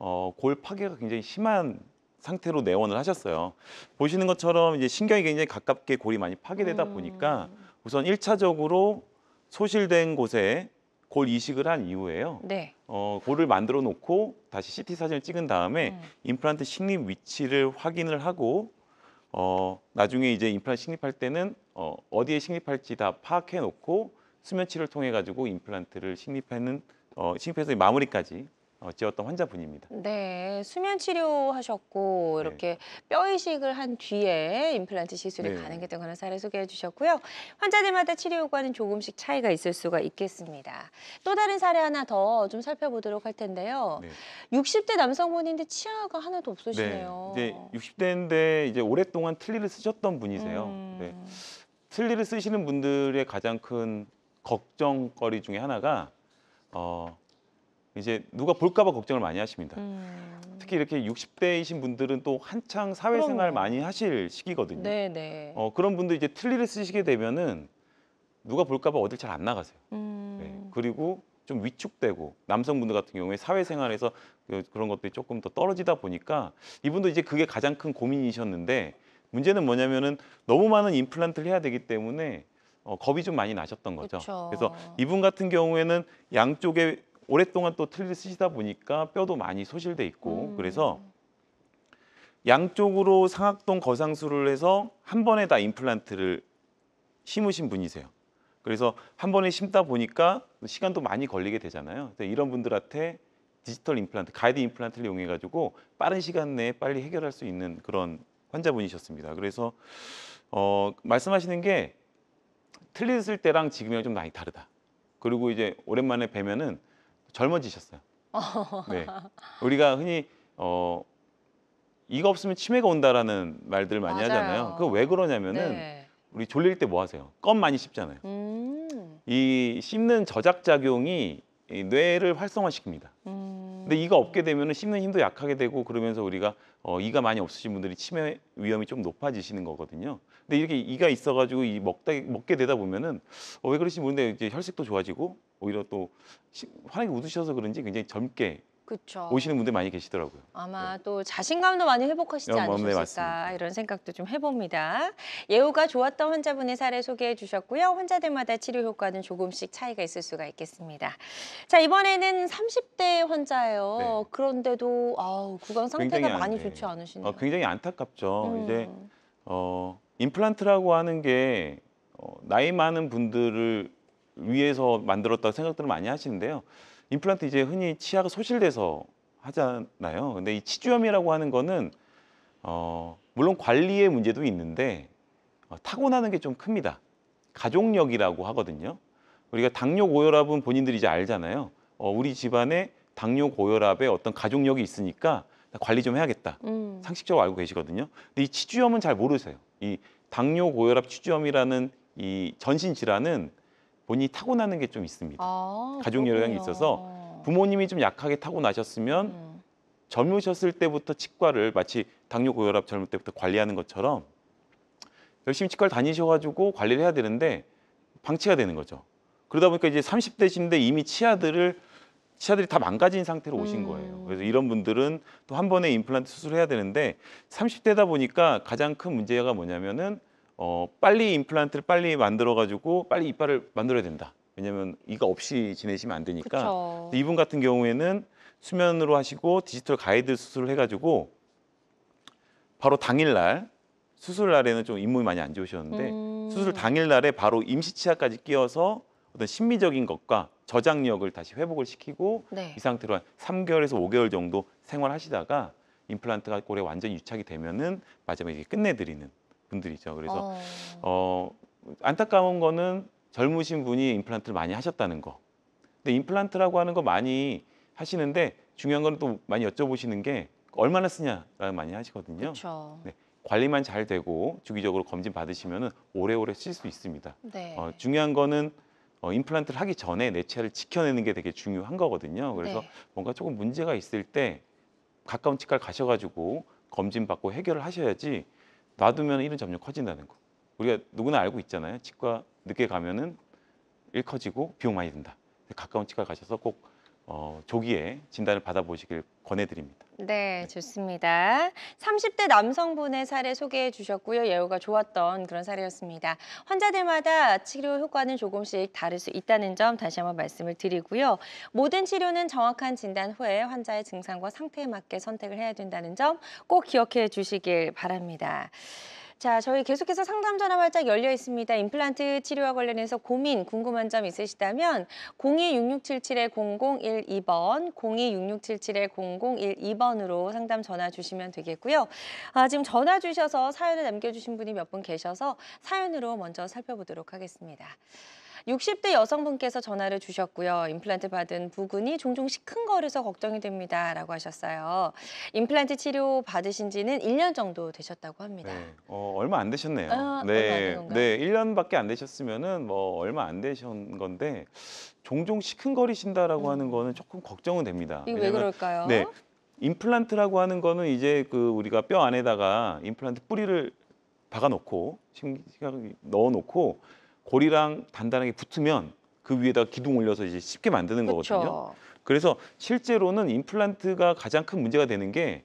어, 골 파괴가 굉장히 심한 상태로 내원을 하셨어요. 보시는 것처럼 이제 신경이 굉장히 가깝게 골이 많이 파괴되다 음. 보니까 우선 일차적으로 소실된 곳에 골 이식을 한 이후에요. 네. 어, 골을 만들어 놓고 다시 CT 사진을 찍은 다음에 음. 임플란트 식립 위치를 확인을 하고 어, 나중에 이제 임플란트 식립할 때는 어, 어디에 식립할지 다 파악해 놓고 수면치를 통해 가지고 임플란트를 식립하는 어, 식립해서 마무리까지 어찌었던 환자분입니다. 네, 수면 치료하셨고 네. 이렇게 네. 뼈 이식을 한 뒤에 임플란트 시술이 네. 가능했던 그런 사례 소개해 주셨고요. 환자들마다 치료 효과는 조금씩 차이가 있을 수가 있겠습니다. 또 다른 사례 하나 더 좀 살펴보도록 할 텐데요. 네. 60대 남성분인데 치아가 하나도 없으시네요. 네, 이제 60대인데 이제 오랫동안 틀니를 쓰셨던 분이세요. 음... 네. 틀니를 쓰시는 분들의 가장 큰 걱정거리 중에 하나가 어, 이제 누가 볼까봐 걱정을 많이 하십니다. 음. 특히 이렇게 60대이신 분들은 또 한창 사회생활 많이 하실 시기거든요. 네네. 네. 어, 그런 분들 이제 틀니를 쓰시게 되면은 누가 볼까봐 어딜 잘 안 나가세요. 음. 네. 그리고 좀 위축되고 남성분들 같은 경우에 사회생활에서 그, 그런 것들이 조금 더 떨어지다 보니까 이분도 이제 그게 가장 큰 고민이셨는데 문제는 뭐냐면은 너무 많은 임플란트를 해야 되기 때문에 어, 겁이 좀 많이 나셨던 거죠. 그쵸. 그래서 이분 같은 경우에는 양쪽에 오랫동안 또 틀을 쓰시다 보니까 뼈도 많이 소실돼 있고 음. 그래서 양쪽으로 상악동 거상술을 해서 한 번에 다 임플란트를 심으신 분이세요. 그래서 한 번에 심다 보니까 시간도 많이 걸리게 되잖아요. 이런 분들한테 디지털 임플란트, 가이드 임플란트를 이용해 가지고 빠른 시간 내에 빨리 해결할 수 있는 그런 환자분이셨습니다. 그래서 어, 말씀하시는 게 틀렸을 때랑 지금이랑 좀 많이 다르다. 그리고 이제 오랜만에 뵈면은 젊어지셨어요. 어. 네. 우리가 흔히 어 이거 없으면 치매가 온다라는 말들을 많이 맞아요. 하잖아요. 그거 왜 그러냐면은 네. 우리 졸릴 때 뭐 하세요? 껌 많이 씹잖아요. 음. 이 씹는 저작 작용이 뇌를 활성화시킵니다. 음. 근데 이가 없게 되면 씹는 힘도 약하게 되고 그러면서 우리가 어, 이가 많이 없으신 분들이 치매 위험이 좀 높아지시는 거거든요. 근데 이렇게 이가 있어가지고 이 먹다 먹게 되다 보면은 어, 왜 그러신지 모르는데 이제 혈색도 좋아지고 오히려 또 시, 환하게 웃으셔서 그런지 굉장히 젊게 그쵸. 오시는 분들 많이 계시더라고요. 아마 네. 또 자신감도 많이 회복하시지 어, 않으셨을까 네, 이런 생각도 좀 해봅니다. 예후가 좋았던 환자분의 사례 소개해 주셨고요. 환자들마다 치료 효과는 조금씩 차이가 있을 수가 있겠습니다. 자 이번에는 30대 환자예요. 네. 그런데도 아우, 구강 상태가 많이 안, 네. 좋지 않으시네요. 어, 굉장히 안타깝죠. 음. 이제 어, 임플란트라고 하는 게 어, 나이 많은 분들을 위해서 만들었다고 생각들을 많이 하시는데요. 임플란트 이제 흔히 치아가 소실돼서 하잖아요. 근데 이 치주염이라고 하는 거는 어, 물론 관리의 문제도 있는데 어, 타고나는 게 좀 큽니다. 가족력이라고 하거든요. 우리가 당뇨 고혈압은 본인들이 이제 알잖아요. 어, 우리 집안에 당뇨 고혈압에 어떤 가족력이 있으니까 관리 좀 해야겠다. 음. 상식적으로 알고 계시거든요. 근데 이 치주염은 잘 모르세요. 이 당뇨 고혈압 치주염이라는 이 전신 질환은 본인이 타고나는 게 좀 있습니다. 아, 가족 열강이 있어서 부모님이 좀 약하게 타고나셨으면 음. 젊으셨을 때부터 치과를 마치 당뇨 고혈압 젊을 때부터 관리하는 것처럼 열심히 치과를 다니셔가지고 관리를 해야 되는데 방치가 되는 거죠. 그러다 보니까 이제 30대신데 이미 치아들을 치아들이 다 망가진 상태로 오신 음. 거예요. 그래서 이런 분들은 또 한 번에 임플란트 수술을 해야 되는데 30대다 보니까 가장 큰 문제가 뭐냐면은 어, 빨리 임플란트를 빨리 만들어가지고 빨리 이빨을 만들어야 된다. 왜냐면 이거 없이 지내시면 안 되니까. 이분 같은 경우에는 수면으로 하시고 디지털 가이드 수술을 해가지고 바로 당일날 수술 날에는 좀 잇몸이 많이 안 좋으셨는데 음... 수술 당일 날에 바로 임시치아까지 끼워서 어떤 심미적인 것과 저장력을 다시 회복을 시키고 네. 이 상태로 한 3개월에서 5개월 정도 생활하시다가 임플란트가 고래 완전히 유착이 되면은 마지막에 끝내드리는 분들이죠. 그래서 어. 어, 안타까운 거는 젊으신 분이 임플란트를 많이 하셨다는 거. 근데 임플란트라고 하는 거 많이 하시는데 중요한 거는 또 많이 여쭤보시는 게 얼마나 쓰냐라고 많이 하시거든요. 네. 관리만 잘 되고 주기적으로 검진 받으시면 은 오래오래 쓸 수 있습니다. 네. 어, 중요한 거는 어, 임플란트를 하기 전에 내 체를 지켜내는 게 되게 중요한 거거든요. 그래서 네. 뭔가 조금 문제가 있을 때 가까운 치과를 가셔가지고 검진 받고 해결을 하셔야지 놔두면 이런 점점 커진다는 거. 우리가 누구나 알고 있잖아요. 치과 늦게 가면은 일 커지고 비용 많이 든다. 가까운 치과 가셔서 꼭 어, 조기에 진단을 받아보시길 권해드립니다. 네, 네, 좋습니다. 30대 남성분의 사례 소개해 주셨고요. 예후가 좋았던 그런 사례였습니다. 환자들마다 치료 효과는 조금씩 다를 수 있다는 점 다시 한번 말씀을 드리고요. 모든 치료는 정확한 진단 후에 환자의 증상과 상태에 맞게 선택을 해야 된다는 점 꼭 기억해 주시길 바랍니다. 자, 저희 계속해서 상담 전화 활짝 열려 있습니다. 임플란트 치료와 관련해서 고민, 궁금한 점 있으시다면 026677-0012번, 026677-0012번으로 상담 전화 주시면 되겠고요. 아, 지금 전화 주셔서 사연을 남겨주신 분이 몇 분 계셔서 사연으로 먼저 살펴보도록 하겠습니다. 60대 여성분께서 전화를 주셨고요. 임플란트 받은 부근이 종종 시큰거려서 걱정이 됩니다. 라고 하셨어요. 임플란트 치료 받으신 지는 1년 정도 되셨다고 합니다. 네. 어, 얼마 안 되셨네요. 아, 네. 네, 1년밖에 안 되셨으면은 뭐 얼마 안 되신 건데 종종 시큰거리신다라고 음. 하는 거는 조금 걱정은 됩니다. 이왜 그럴까요? 네. 임플란트라고 하는 거는 이제 그 우리가 뼈 안에다가 임플란트 뿌리를 박아놓고 심각 넣어놓고 고리랑 단단하게 붙으면 그 위에다 기둥 올려서 이제 쉽게 만드는 그쵸. 거거든요. 그래서 실제로는 임플란트가 가장 큰 문제가 되는 게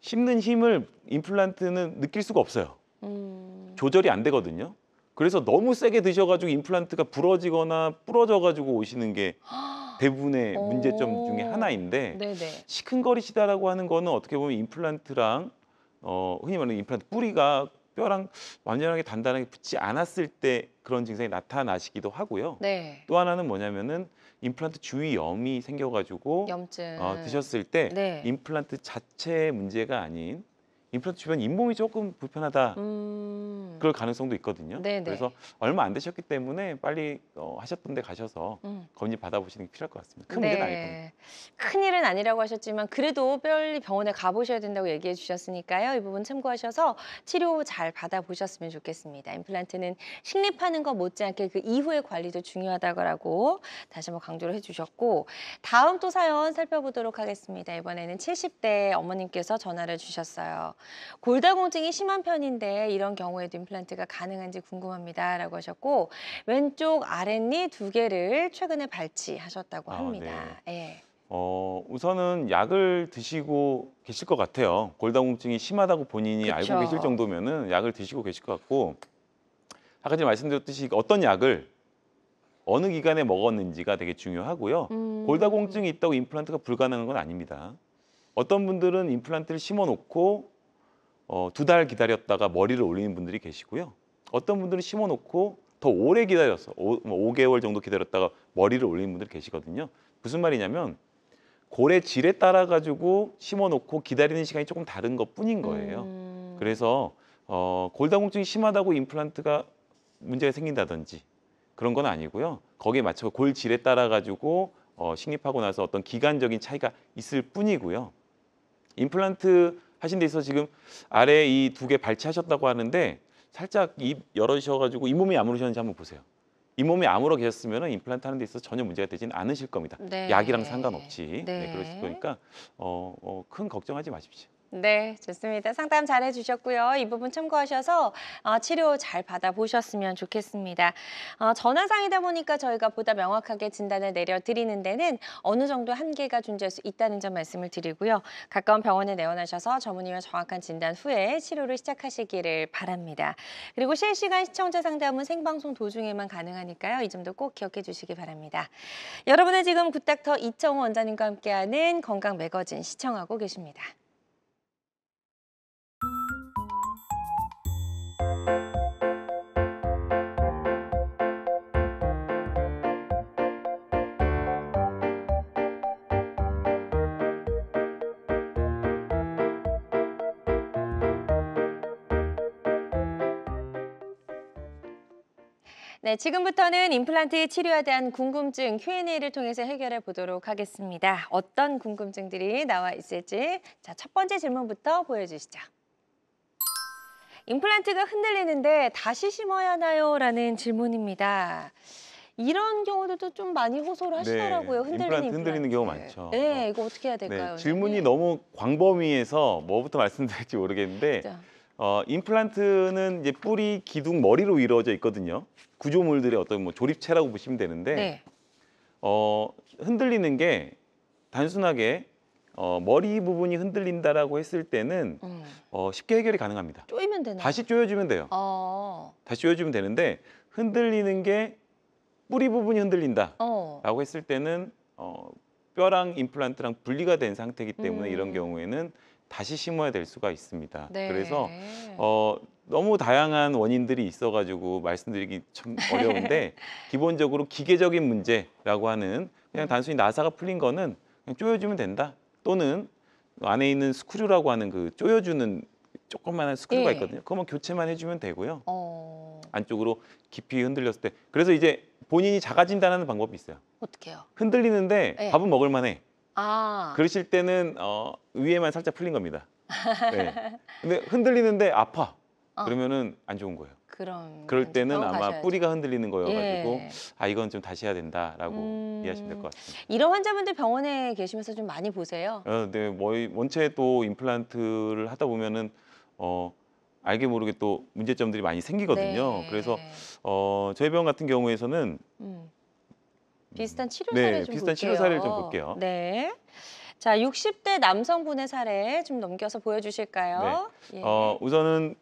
씹는 힘을 임플란트는 느낄 수가 없어요. 음. 조절이 안 되거든요. 그래서 너무 세게 드셔가지고 임플란트가 부러지거나 부러져가지고 오시는 게 [gasps] 대부분의 오. 문제점 중에 하나인데 네네. 시큰거리시다라고 하는 거는 어떻게 보면 임플란트랑 어, 흔히 말하는 임플란트 뿌리가 뼈랑 완전하게 단단하게 붙지 않았을 때 그런 증상이 나타나시기도 하고요. 네. 또 하나는 뭐냐면은 임플란트 주위 염이 생겨가지고 염증. 어, 드셨을 때 네. 임플란트 자체의 문제가 아닌 임플란트 주변 잇몸이 조금 불편하다 음. 그럴 가능성도 있거든요. 네네. 네. 그래서 얼마 안 되셨기 때문에 빨리 어, 하셨던 데 가셔서 음. 검진 받아보시는 게 필요할 것 같습니다. 큰 네. 일은 아니다큰 일은 아니라고 하셨지만 그래도 빨리 병원에 가보셔야 된다고 얘기해 주셨으니까요. 이 부분 참고하셔서 치료 잘 받아보셨으면 좋겠습니다. 임플란트는 식립하는 것 못지않게 그 이후의 관리도 중요하다고 다시 한번 강조를 해주셨고 다음 또 사연 살펴보도록 하겠습니다. 이번에는 70대 어머님께서 전화를 주셨어요. 골다공증이 심한 편인데 이런 경우에도 임플란트가 가능한지 궁금합니다. 라고 하셨고 왼쪽 아랫니 두 개를 최근에 발치하셨다고 아, 합니다. 아, 네. 예. 어, 우선은 약을 드시고 계실 것 같아요. 골다공증이 심하다고 본인이 그쵸. 알고 계실 정도면은 약을 드시고 계실 것 같고 아까 전에 말씀드렸듯이 어떤 약을 어느 기간에 먹었는지가 되게 중요하고요. 음. 골다공증이 있다고 임플란트가 불가능한 건 아닙니다. 어떤 분들은 임플란트를 심어놓고 어, 두달 기다렸다가 머리를 올리는 분들이 계시고요. 어떤 분들은 심어놓고 더 오래 기다려서 5 뭐 개월 정도 기다렸다가 머리를 올리는 분들이 계시거든요. 무슨 말이냐면 골의 질에 따라 가지고 심어놓고 기다리는 시간이 조금 다른 것 뿐인 거예요. 음... 그래서 어, 골다공증이 심하다고 임플란트가 문제가 생긴다든지 그런 건 아니고요. 거기에 맞춰 골 질에 따라 가지고 어, 식립하고 나서 어떤 기간적인 차이가 있을 뿐이고요. 임플란트 하신 데 있어서 지금 아래 이 두 개 발치하셨다고 하는데 살짝 입 열어주셔가지고 이 몸이 아무르셨는지 한번 보세요. 이 몸이 아무러 계셨으면 임플란트 하는 데 있어서 전혀 문제가 되지는 않으실 겁니다. 네. 약이랑 상관없이 네. 네, 그러실 거니까 어, 어, 큰 걱정하지 마십시오. 네, 좋습니다. 상담 잘 해주셨고요. 이 부분 참고하셔서 어, 치료 잘 받아보셨으면 좋겠습니다. 어, 전화상이다 보니까 저희가 보다 명확하게 진단을 내려드리는 데는 어느 정도 한계가 존재할 수 있다는 점 말씀을 드리고요. 가까운 병원에 내원하셔서 전문의와 정확한 진단 후에 치료를 시작하시기를 바랍니다. 그리고 실시간 시청자 상담은 생방송 도중에만 가능하니까요. 이 점도 꼭 기억해 주시기 바랍니다. 여러분의 지금 굿닥터 이청원 원장님과 함께하는 건강 매거진 시청하고 계십니다. 네, 지금부터는 임플란트 치료에 대한 궁금증 Q&A를 통해서 해결해 보도록 하겠습니다. 어떤 궁금증들이 나와 있을지 자, 첫 번째 질문부터 보여주시죠. 임플란트가 흔들리는데 다시 심어야 하나요? 라는 질문입니다. 이런 경우들도 좀 많이 호소를 네, 하시더라고요. 네, 흔들리는 임플란트 흔들리는 경우 많죠. 네, 이거 어떻게 해야 될까요? 네, 질문이 너무 광범위해서 뭐부터 말씀드릴지 모르겠는데 진짜. 어, 임플란트는 이제 뿌리, 기둥, 머리로 이루어져 있거든요. 구조물들의 어떤 뭐 조립체라고 보시면 되는데 네. 어, 흔들리는 게 단순하게 어, 머리 부분이 흔들린다라고 했을 때는 음. 어, 쉽게 해결이 가능합니다. 조이면 되나요? 다시 조여주면 돼요. 어. 다시 조여주면 되는데 흔들리는 게 뿌리 부분이 흔들린다라고 어. 했을 때는 어, 뼈랑 임플란트랑 분리가 된 상태이기 때문에 음. 이런 경우에는 다시 심어야 될 수가 있습니다. 네. 그래서 어, 너무 다양한 원인들이 있어가지고 말씀드리기 참 어려운데 [laughs] 기본적으로 기계적인 문제라고 하는 그냥 음. 단순히 나사가 풀린 거는 그냥 쪼여주면 된다. 또는 안에 있는 스크류라고 하는 그쪼여주는 조그만한 스크류가 예. 있거든요. 그거만 교체만 해주면 되고요. 어... 안쪽으로 깊이 흔들렸을 때 그래서 이제 본인이 작아진다는 방법이 있어요. 어떻게요? 흔들리는데 예. 밥은 먹을 만해. 아. 그러실 때는 어, 위에만 살짝 풀린 겁니다. 네. 근데 흔들리는데 아파. 어. 그러면은 안 좋은 거예요. 그럼 그럴 때는 아마 가셔야죠. 뿌리가 흔들리는 거여가지고 예. 아 이건 좀 다시 해야 된다라고 음... 이해하시면 될 것 같습니다. 이런 환자분들 병원에 계시면서 좀 많이 보세요. 어, 네, 뭐 원체 또 임플란트를 하다 보면은 어 알게 모르게 또 문제점들이 많이 생기거든요. 네. 그래서 어 저희 병원 같은 경우에서는 음. 비슷한 치료 네, 사례 좀 비슷한 볼게요. 치료 사례를 좀 볼게요. 네. 자, 60대 남성분의 사례 좀 넘겨서 보여주실까요? 네. 예. 어, 우선은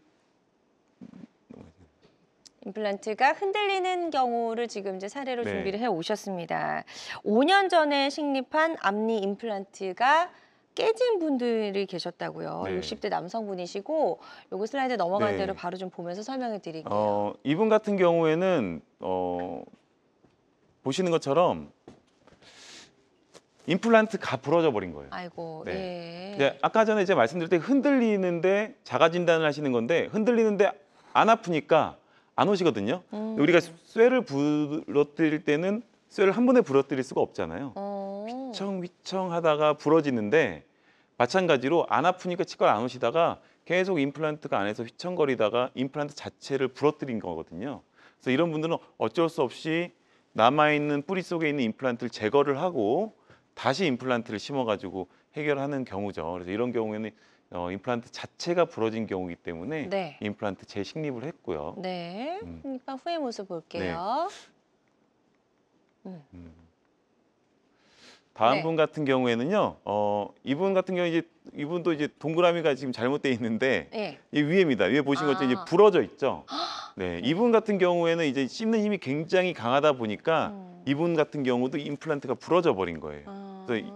임플란트가 흔들리는 경우를 지금 이제 사례로 네. 준비를 해 오셨습니다. 5년 전에 식립한 앞니 임플란트가 깨진 분들이 계셨다고요. 네. 60대 남성분이시고 요거 슬라이드 넘어간 네. 대로 바로 좀 보면서 설명해 드릴게요. 어, 이분 같은 경우에는 어, 보시는 것처럼 임플란트가 부러져 버린 거예요. 아이고. 네. 예. 네, 아까 전에 이제 말씀드릴 때 흔들리는데 자가 진단을 하시는 건데 흔들리는데 안 아프니까 안 오시거든요. 음. 우리가 쇠를 부러뜨릴 때는 쇠를 한 번에 부러뜨릴 수가 없잖아요. 어. 휘청휘청 하다가 부러지는데 마찬가지로 안 아프니까 치과를 안 오시다가 계속 임플란트가 안에서 휘청거리다가 임플란트 자체를 부러뜨린 거거든요. 그래서 이런 분들은 어쩔 수 없이 남아있는 뿌리 속에 있는 임플란트를 제거를 하고 다시 임플란트를 심어가지고 해결하는 경우죠. 그래서 이런 경우에는 어, 임플란트 자체가 부러진 경우이기 때문에 네. 임플란트 재식립을 했고요. 네. 음. 후의 모습 볼게요. 네. 음. 음. 다음 네. 분 같은 경우에는요. 어, 이분 같은 경우 이제 이분도 이제 동그라미가 지금 잘못돼 있는데 네. 위에입니다. 위에 보신 아. 것처럼 이제 아. 부러져 있죠. [gasps] 네, 이분 같은 경우에는 이제 씹는 힘이 굉장히 강하다 보니까 음. 이분 같은 경우도 임플란트가 부러져 버린 거예요. 아. 그래서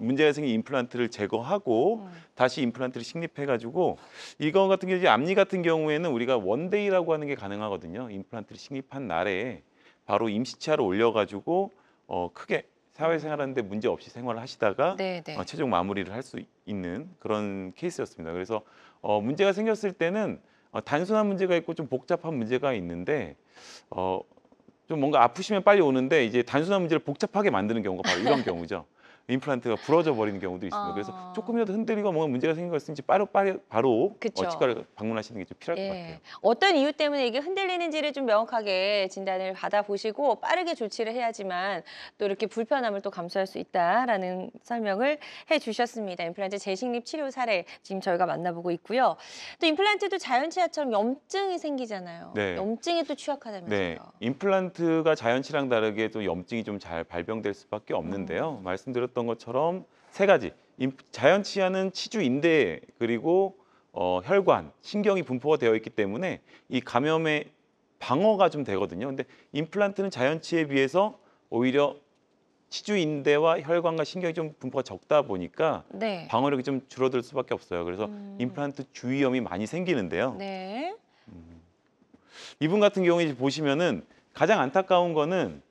문제가 생긴 임플란트를 제거하고 음. 다시 임플란트를 식립해가지고 이거 같은 경우 이제 앞니 같은 경우에는 우리가 원데이라고 하는 게 가능하거든요. 임플란트를 식립한 날에 바로 임시치아를 올려가지고 어, 크게 사회생활하는데 문제 없이 생활을 하시다가 네, 네. 어, 최종 마무리를 할 수 있는 그런 케이스였습니다. 그래서 어, 문제가 생겼을 때는 어, 단순한 문제가 있고 좀 복잡한 문제가 있는데 어, 좀 뭔가 아프시면 빨리 오는데 이제 단순한 문제를 복잡하게 만드는 경우가 바로 이런 [laughs] 경우죠. 임플란트가 부러져 버리는 경우도 있습니다. 아... 그래서 조금이라도 흔들리고 뭔가 문제가 생긴 걸 있으면 바로 바로, 바로 어, 치과를 방문하시는 게 좀 필요할 예. 것 같아요. 어떤 이유 때문에 이게 흔들리는지를 좀 명확하게 진단을 받아보시고 빠르게 조치를 해야지만 또 이렇게 불편함을 또 감수할 수 있다라는 설명을 해주셨습니다. 임플란트 재식립 치료 사례 지금 저희가 만나보고 있고요. 또 임플란트도 자연치아처럼 염증이 생기잖아요. 네. 염증에 또 취약하다면서요. 네. 임플란트가 자연치랑 다르게 또 염증이 좀 잘 발병될 수밖에 없는데요. 음. 말씀드렸 보셨던 것처럼 세 가지 자연 치아는 치주 인대 그리고 어, 혈관, 신경이 분포가 되어 있기 때문에 이 감염의 방어가 좀 되거든요. 근데 임플란트는 자연치에 비해서 오히려 치주 인대와 혈관과 신경이 좀 분포가 적다 보니까 네. 방어력이 좀 줄어들 수밖에 없어요. 그래서 음. 임플란트 주위염이 많이 생기는데요. 네. 음. 이분 같은 경우에 보시면은 가장 안타까운 거는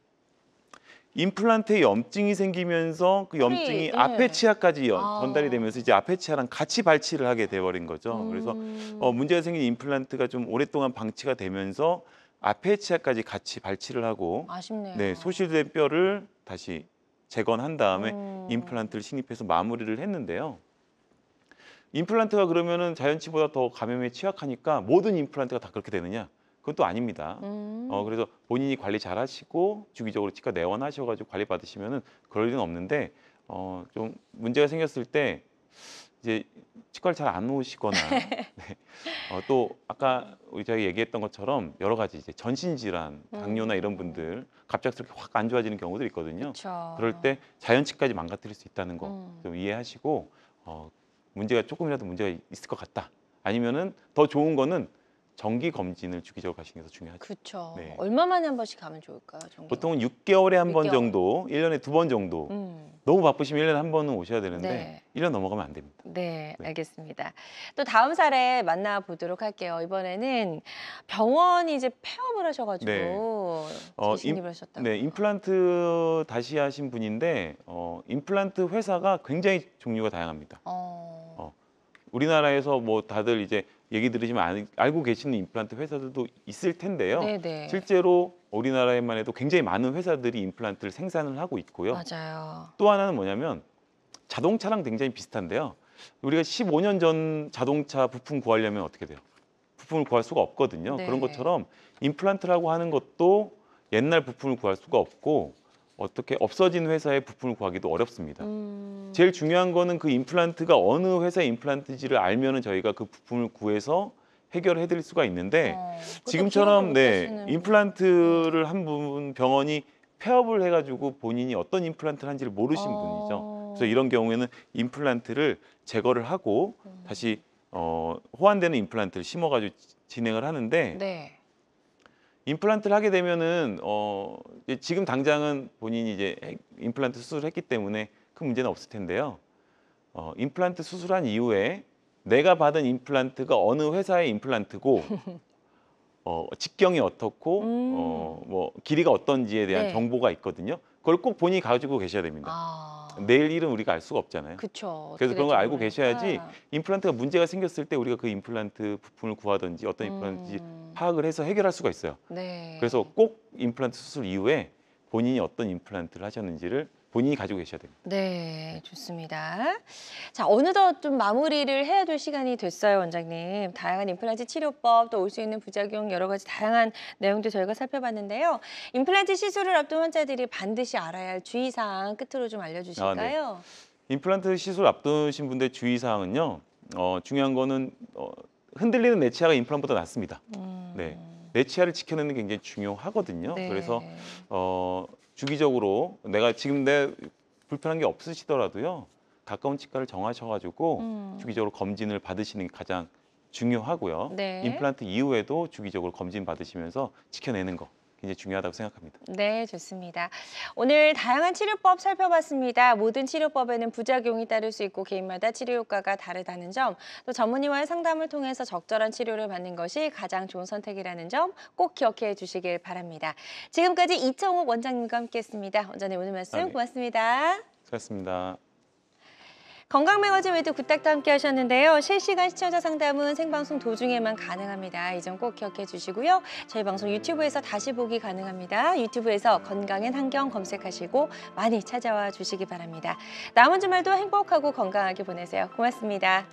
임플란트에 염증이 생기면서 그 네, 염증이 네. 앞에 치아까지 연, 아. 전달이 되면서 이제 앞에 치아랑 같이 발치를 하게 돼버린 거죠. 음. 그래서 어, 문제가 생긴 임플란트가 좀 오랫동안 방치가 되면서 앞에 치아까지 같이 발치를 하고 아쉽네요. 네, 소실된 뼈를 다시 재건한 다음에 음. 임플란트를 신입해서 마무리를 했는데요. 임플란트가 그러면은 자연치보다 더 감염에 취약하니까 모든 임플란트가 다 그렇게 되느냐? 그건 또 아닙니다. 음. 어, 그래서 본인이 관리 잘 하시고 주기적으로 치과 내원하셔 가지고 관리 받으시면은 그럴 일은 없는데 어, 좀 문제가 생겼을 때 이제 치과를 잘 안 오시거나 [laughs] 네. 어, 또 아까 우리 저희 얘기했던 것처럼 여러 가지 이제 전신 질환, 음. 당뇨나 이런 분들 갑작스럽게 확 안 좋아지는 경우들이 있거든요. 그쵸. 그럴 때 자연치까지 망가뜨릴 수 있다는 거좀 음. 이해하시고 어, 문제가 조금이라도 문제가 있을 것 같다. 아니면은 더 좋은 거는 정기 검진을 주기적으로 가시는 게 더 중요하죠. 그렇죠. 네. 얼마 만에 한 번씩 가면 좋을까요? 정기? 보통은 6개월에 한 6개월. 정도, 1년에 두 번 정도. 음. 너무 바쁘시면 1년에 한 번은 오셔야 되는데 네. 1년 넘어가면 안 됩니다. 네, 네, 알겠습니다. 또 다음 사례 만나보도록 할게요. 이번에는 병원이 이제 폐업을 하셔가지고 네. 어, 재신입을 하셨다고. 네, 임플란트 다시 하신 분인데 어, 임플란트 회사가 굉장히 종류가 다양합니다. 어. 어, 우리나라에서 뭐 다들 이제 얘기 들으시면 알, 고 계시는 임플란트 회사들도 있을 텐데요. 네네. 네. 실제로 우리나라에만 해도 굉장히 많은 회사들이 임플란트를 생산을 하고 있고요. 맞아요. 또 하나는 뭐냐면 자동차랑 굉장히 비슷한데요. 우리가 15년 전 자동차 부품 구하려면 어떻게 돼요? 부품을 구할 수가 없거든요. 네. 그런 것처럼 임플란트라고 하는 것도 옛날 부품을 구할 수가 없고 어떻게 없어진 회사의 부품을 구하기도 어렵습니다. 음... 제일 중요한 거는 그 임플란트가 어느 회사의 임플란트지를 알면은 저희가 그 부품을 구해서 해결해 드릴 수가 있는데 어, 지금처럼 네 임플란트를 한부분 병원이 폐업을 해가지고 본인이 어떤 임플란트를 한지를 모르신 어... 분이죠. 그래서 이런 경우에는 임플란트를 제거를 하고 음. 다시 어, 호환되는 임플란트를 심어가지고 진행을 하는데 네. 임플란트를 하게 되면은 어 지금 당장은 본인이 이제 임플란트 수술을 했기 때문에 큰 문제는 없을 텐데요. 어 임플란트 수술한 이후에 내가 받은 임플란트가 어느 회사의 임플란트고 [laughs] 어 직경이 어떻고 어, 음. 어뭐 길이가 어떤지에 대한 네. 정보가 있거든요. 그걸 꼭 본인이 가지고 계셔야 됩니다. 아. 내일 일은 우리가 알 수가 없잖아요. 그쵸, 그래서 그런 걸 알고 계셔야지 임플란트가 문제가 생겼을 때 우리가 그 임플란트 부품을 구하든지 어떤 음. 임플란트인지 음. 파악을 해서 해결할 수가 있어요. 네. 그래서 꼭 임플란트 수술 이후에 본인이 어떤 임플란트를 하셨는지를 본인이 가지고 계셔야 됩니다. 네, 좋습니다. 자, 어느덧 좀 마무리를 해야 될 시간이 됐어요, 원장님. 다양한 임플란트 치료법, 또 올 수 있는 부작용, 여러 가지 다양한 내용도 저희가 살펴봤는데요. 임플란트 시술을 앞둔 환자들이 반드시 알아야 할 주의사항 끝으로 좀 알려주실까요? 아, 네. 임플란트 시술 앞두신 분들 주의사항은요. 어, 중요한 거는 어, 흔들리는 내치아가 임플란보다 트 낫습니다. 음. 네. 내치아를 지켜내는 게 굉장히 중요하거든요. 네. 그래서 어, 주기적으로 내가 지금 내 불편한 게 없으시더라도요. 가까운 치과를 정하셔가지고 음. 주기적으로 검진을 받으시는 게 가장 중요하고요. 네. 임플란트 이후에도 주기적으로 검진 받으시면서 지켜내는 거 굉장히 중요하다고 생각합니다. 네, 좋습니다. 오늘 다양한 치료법 살펴봤습니다. 모든 치료법에는 부작용이 따를 수 있고 개인마다 치료 효과가 다르다는 점, 또 전문의와의 상담을 통해서 적절한 치료를 받는 것이 가장 좋은 선택이라는 점 꼭 기억해 주시길 바랍니다. 지금까지 이청욱 원장님과 함께했습니다. 원장님 오늘 말씀 아, 네. 고맙습니다. 고맙습니다 건강매거진 외도 구닥도 함께 하셨는데요. 실시간 시청자 상담은 생방송 도중에만 가능합니다. 이 점 꼭 기억해 주시고요. 저희 방송 유튜브에서 다시 보기 가능합니다. 유튜브에서 건강엔 환경 검색하시고 많이 찾아와 주시기 바랍니다. 남은 주말도 행복하고 건강하게 보내세요. 고맙습니다.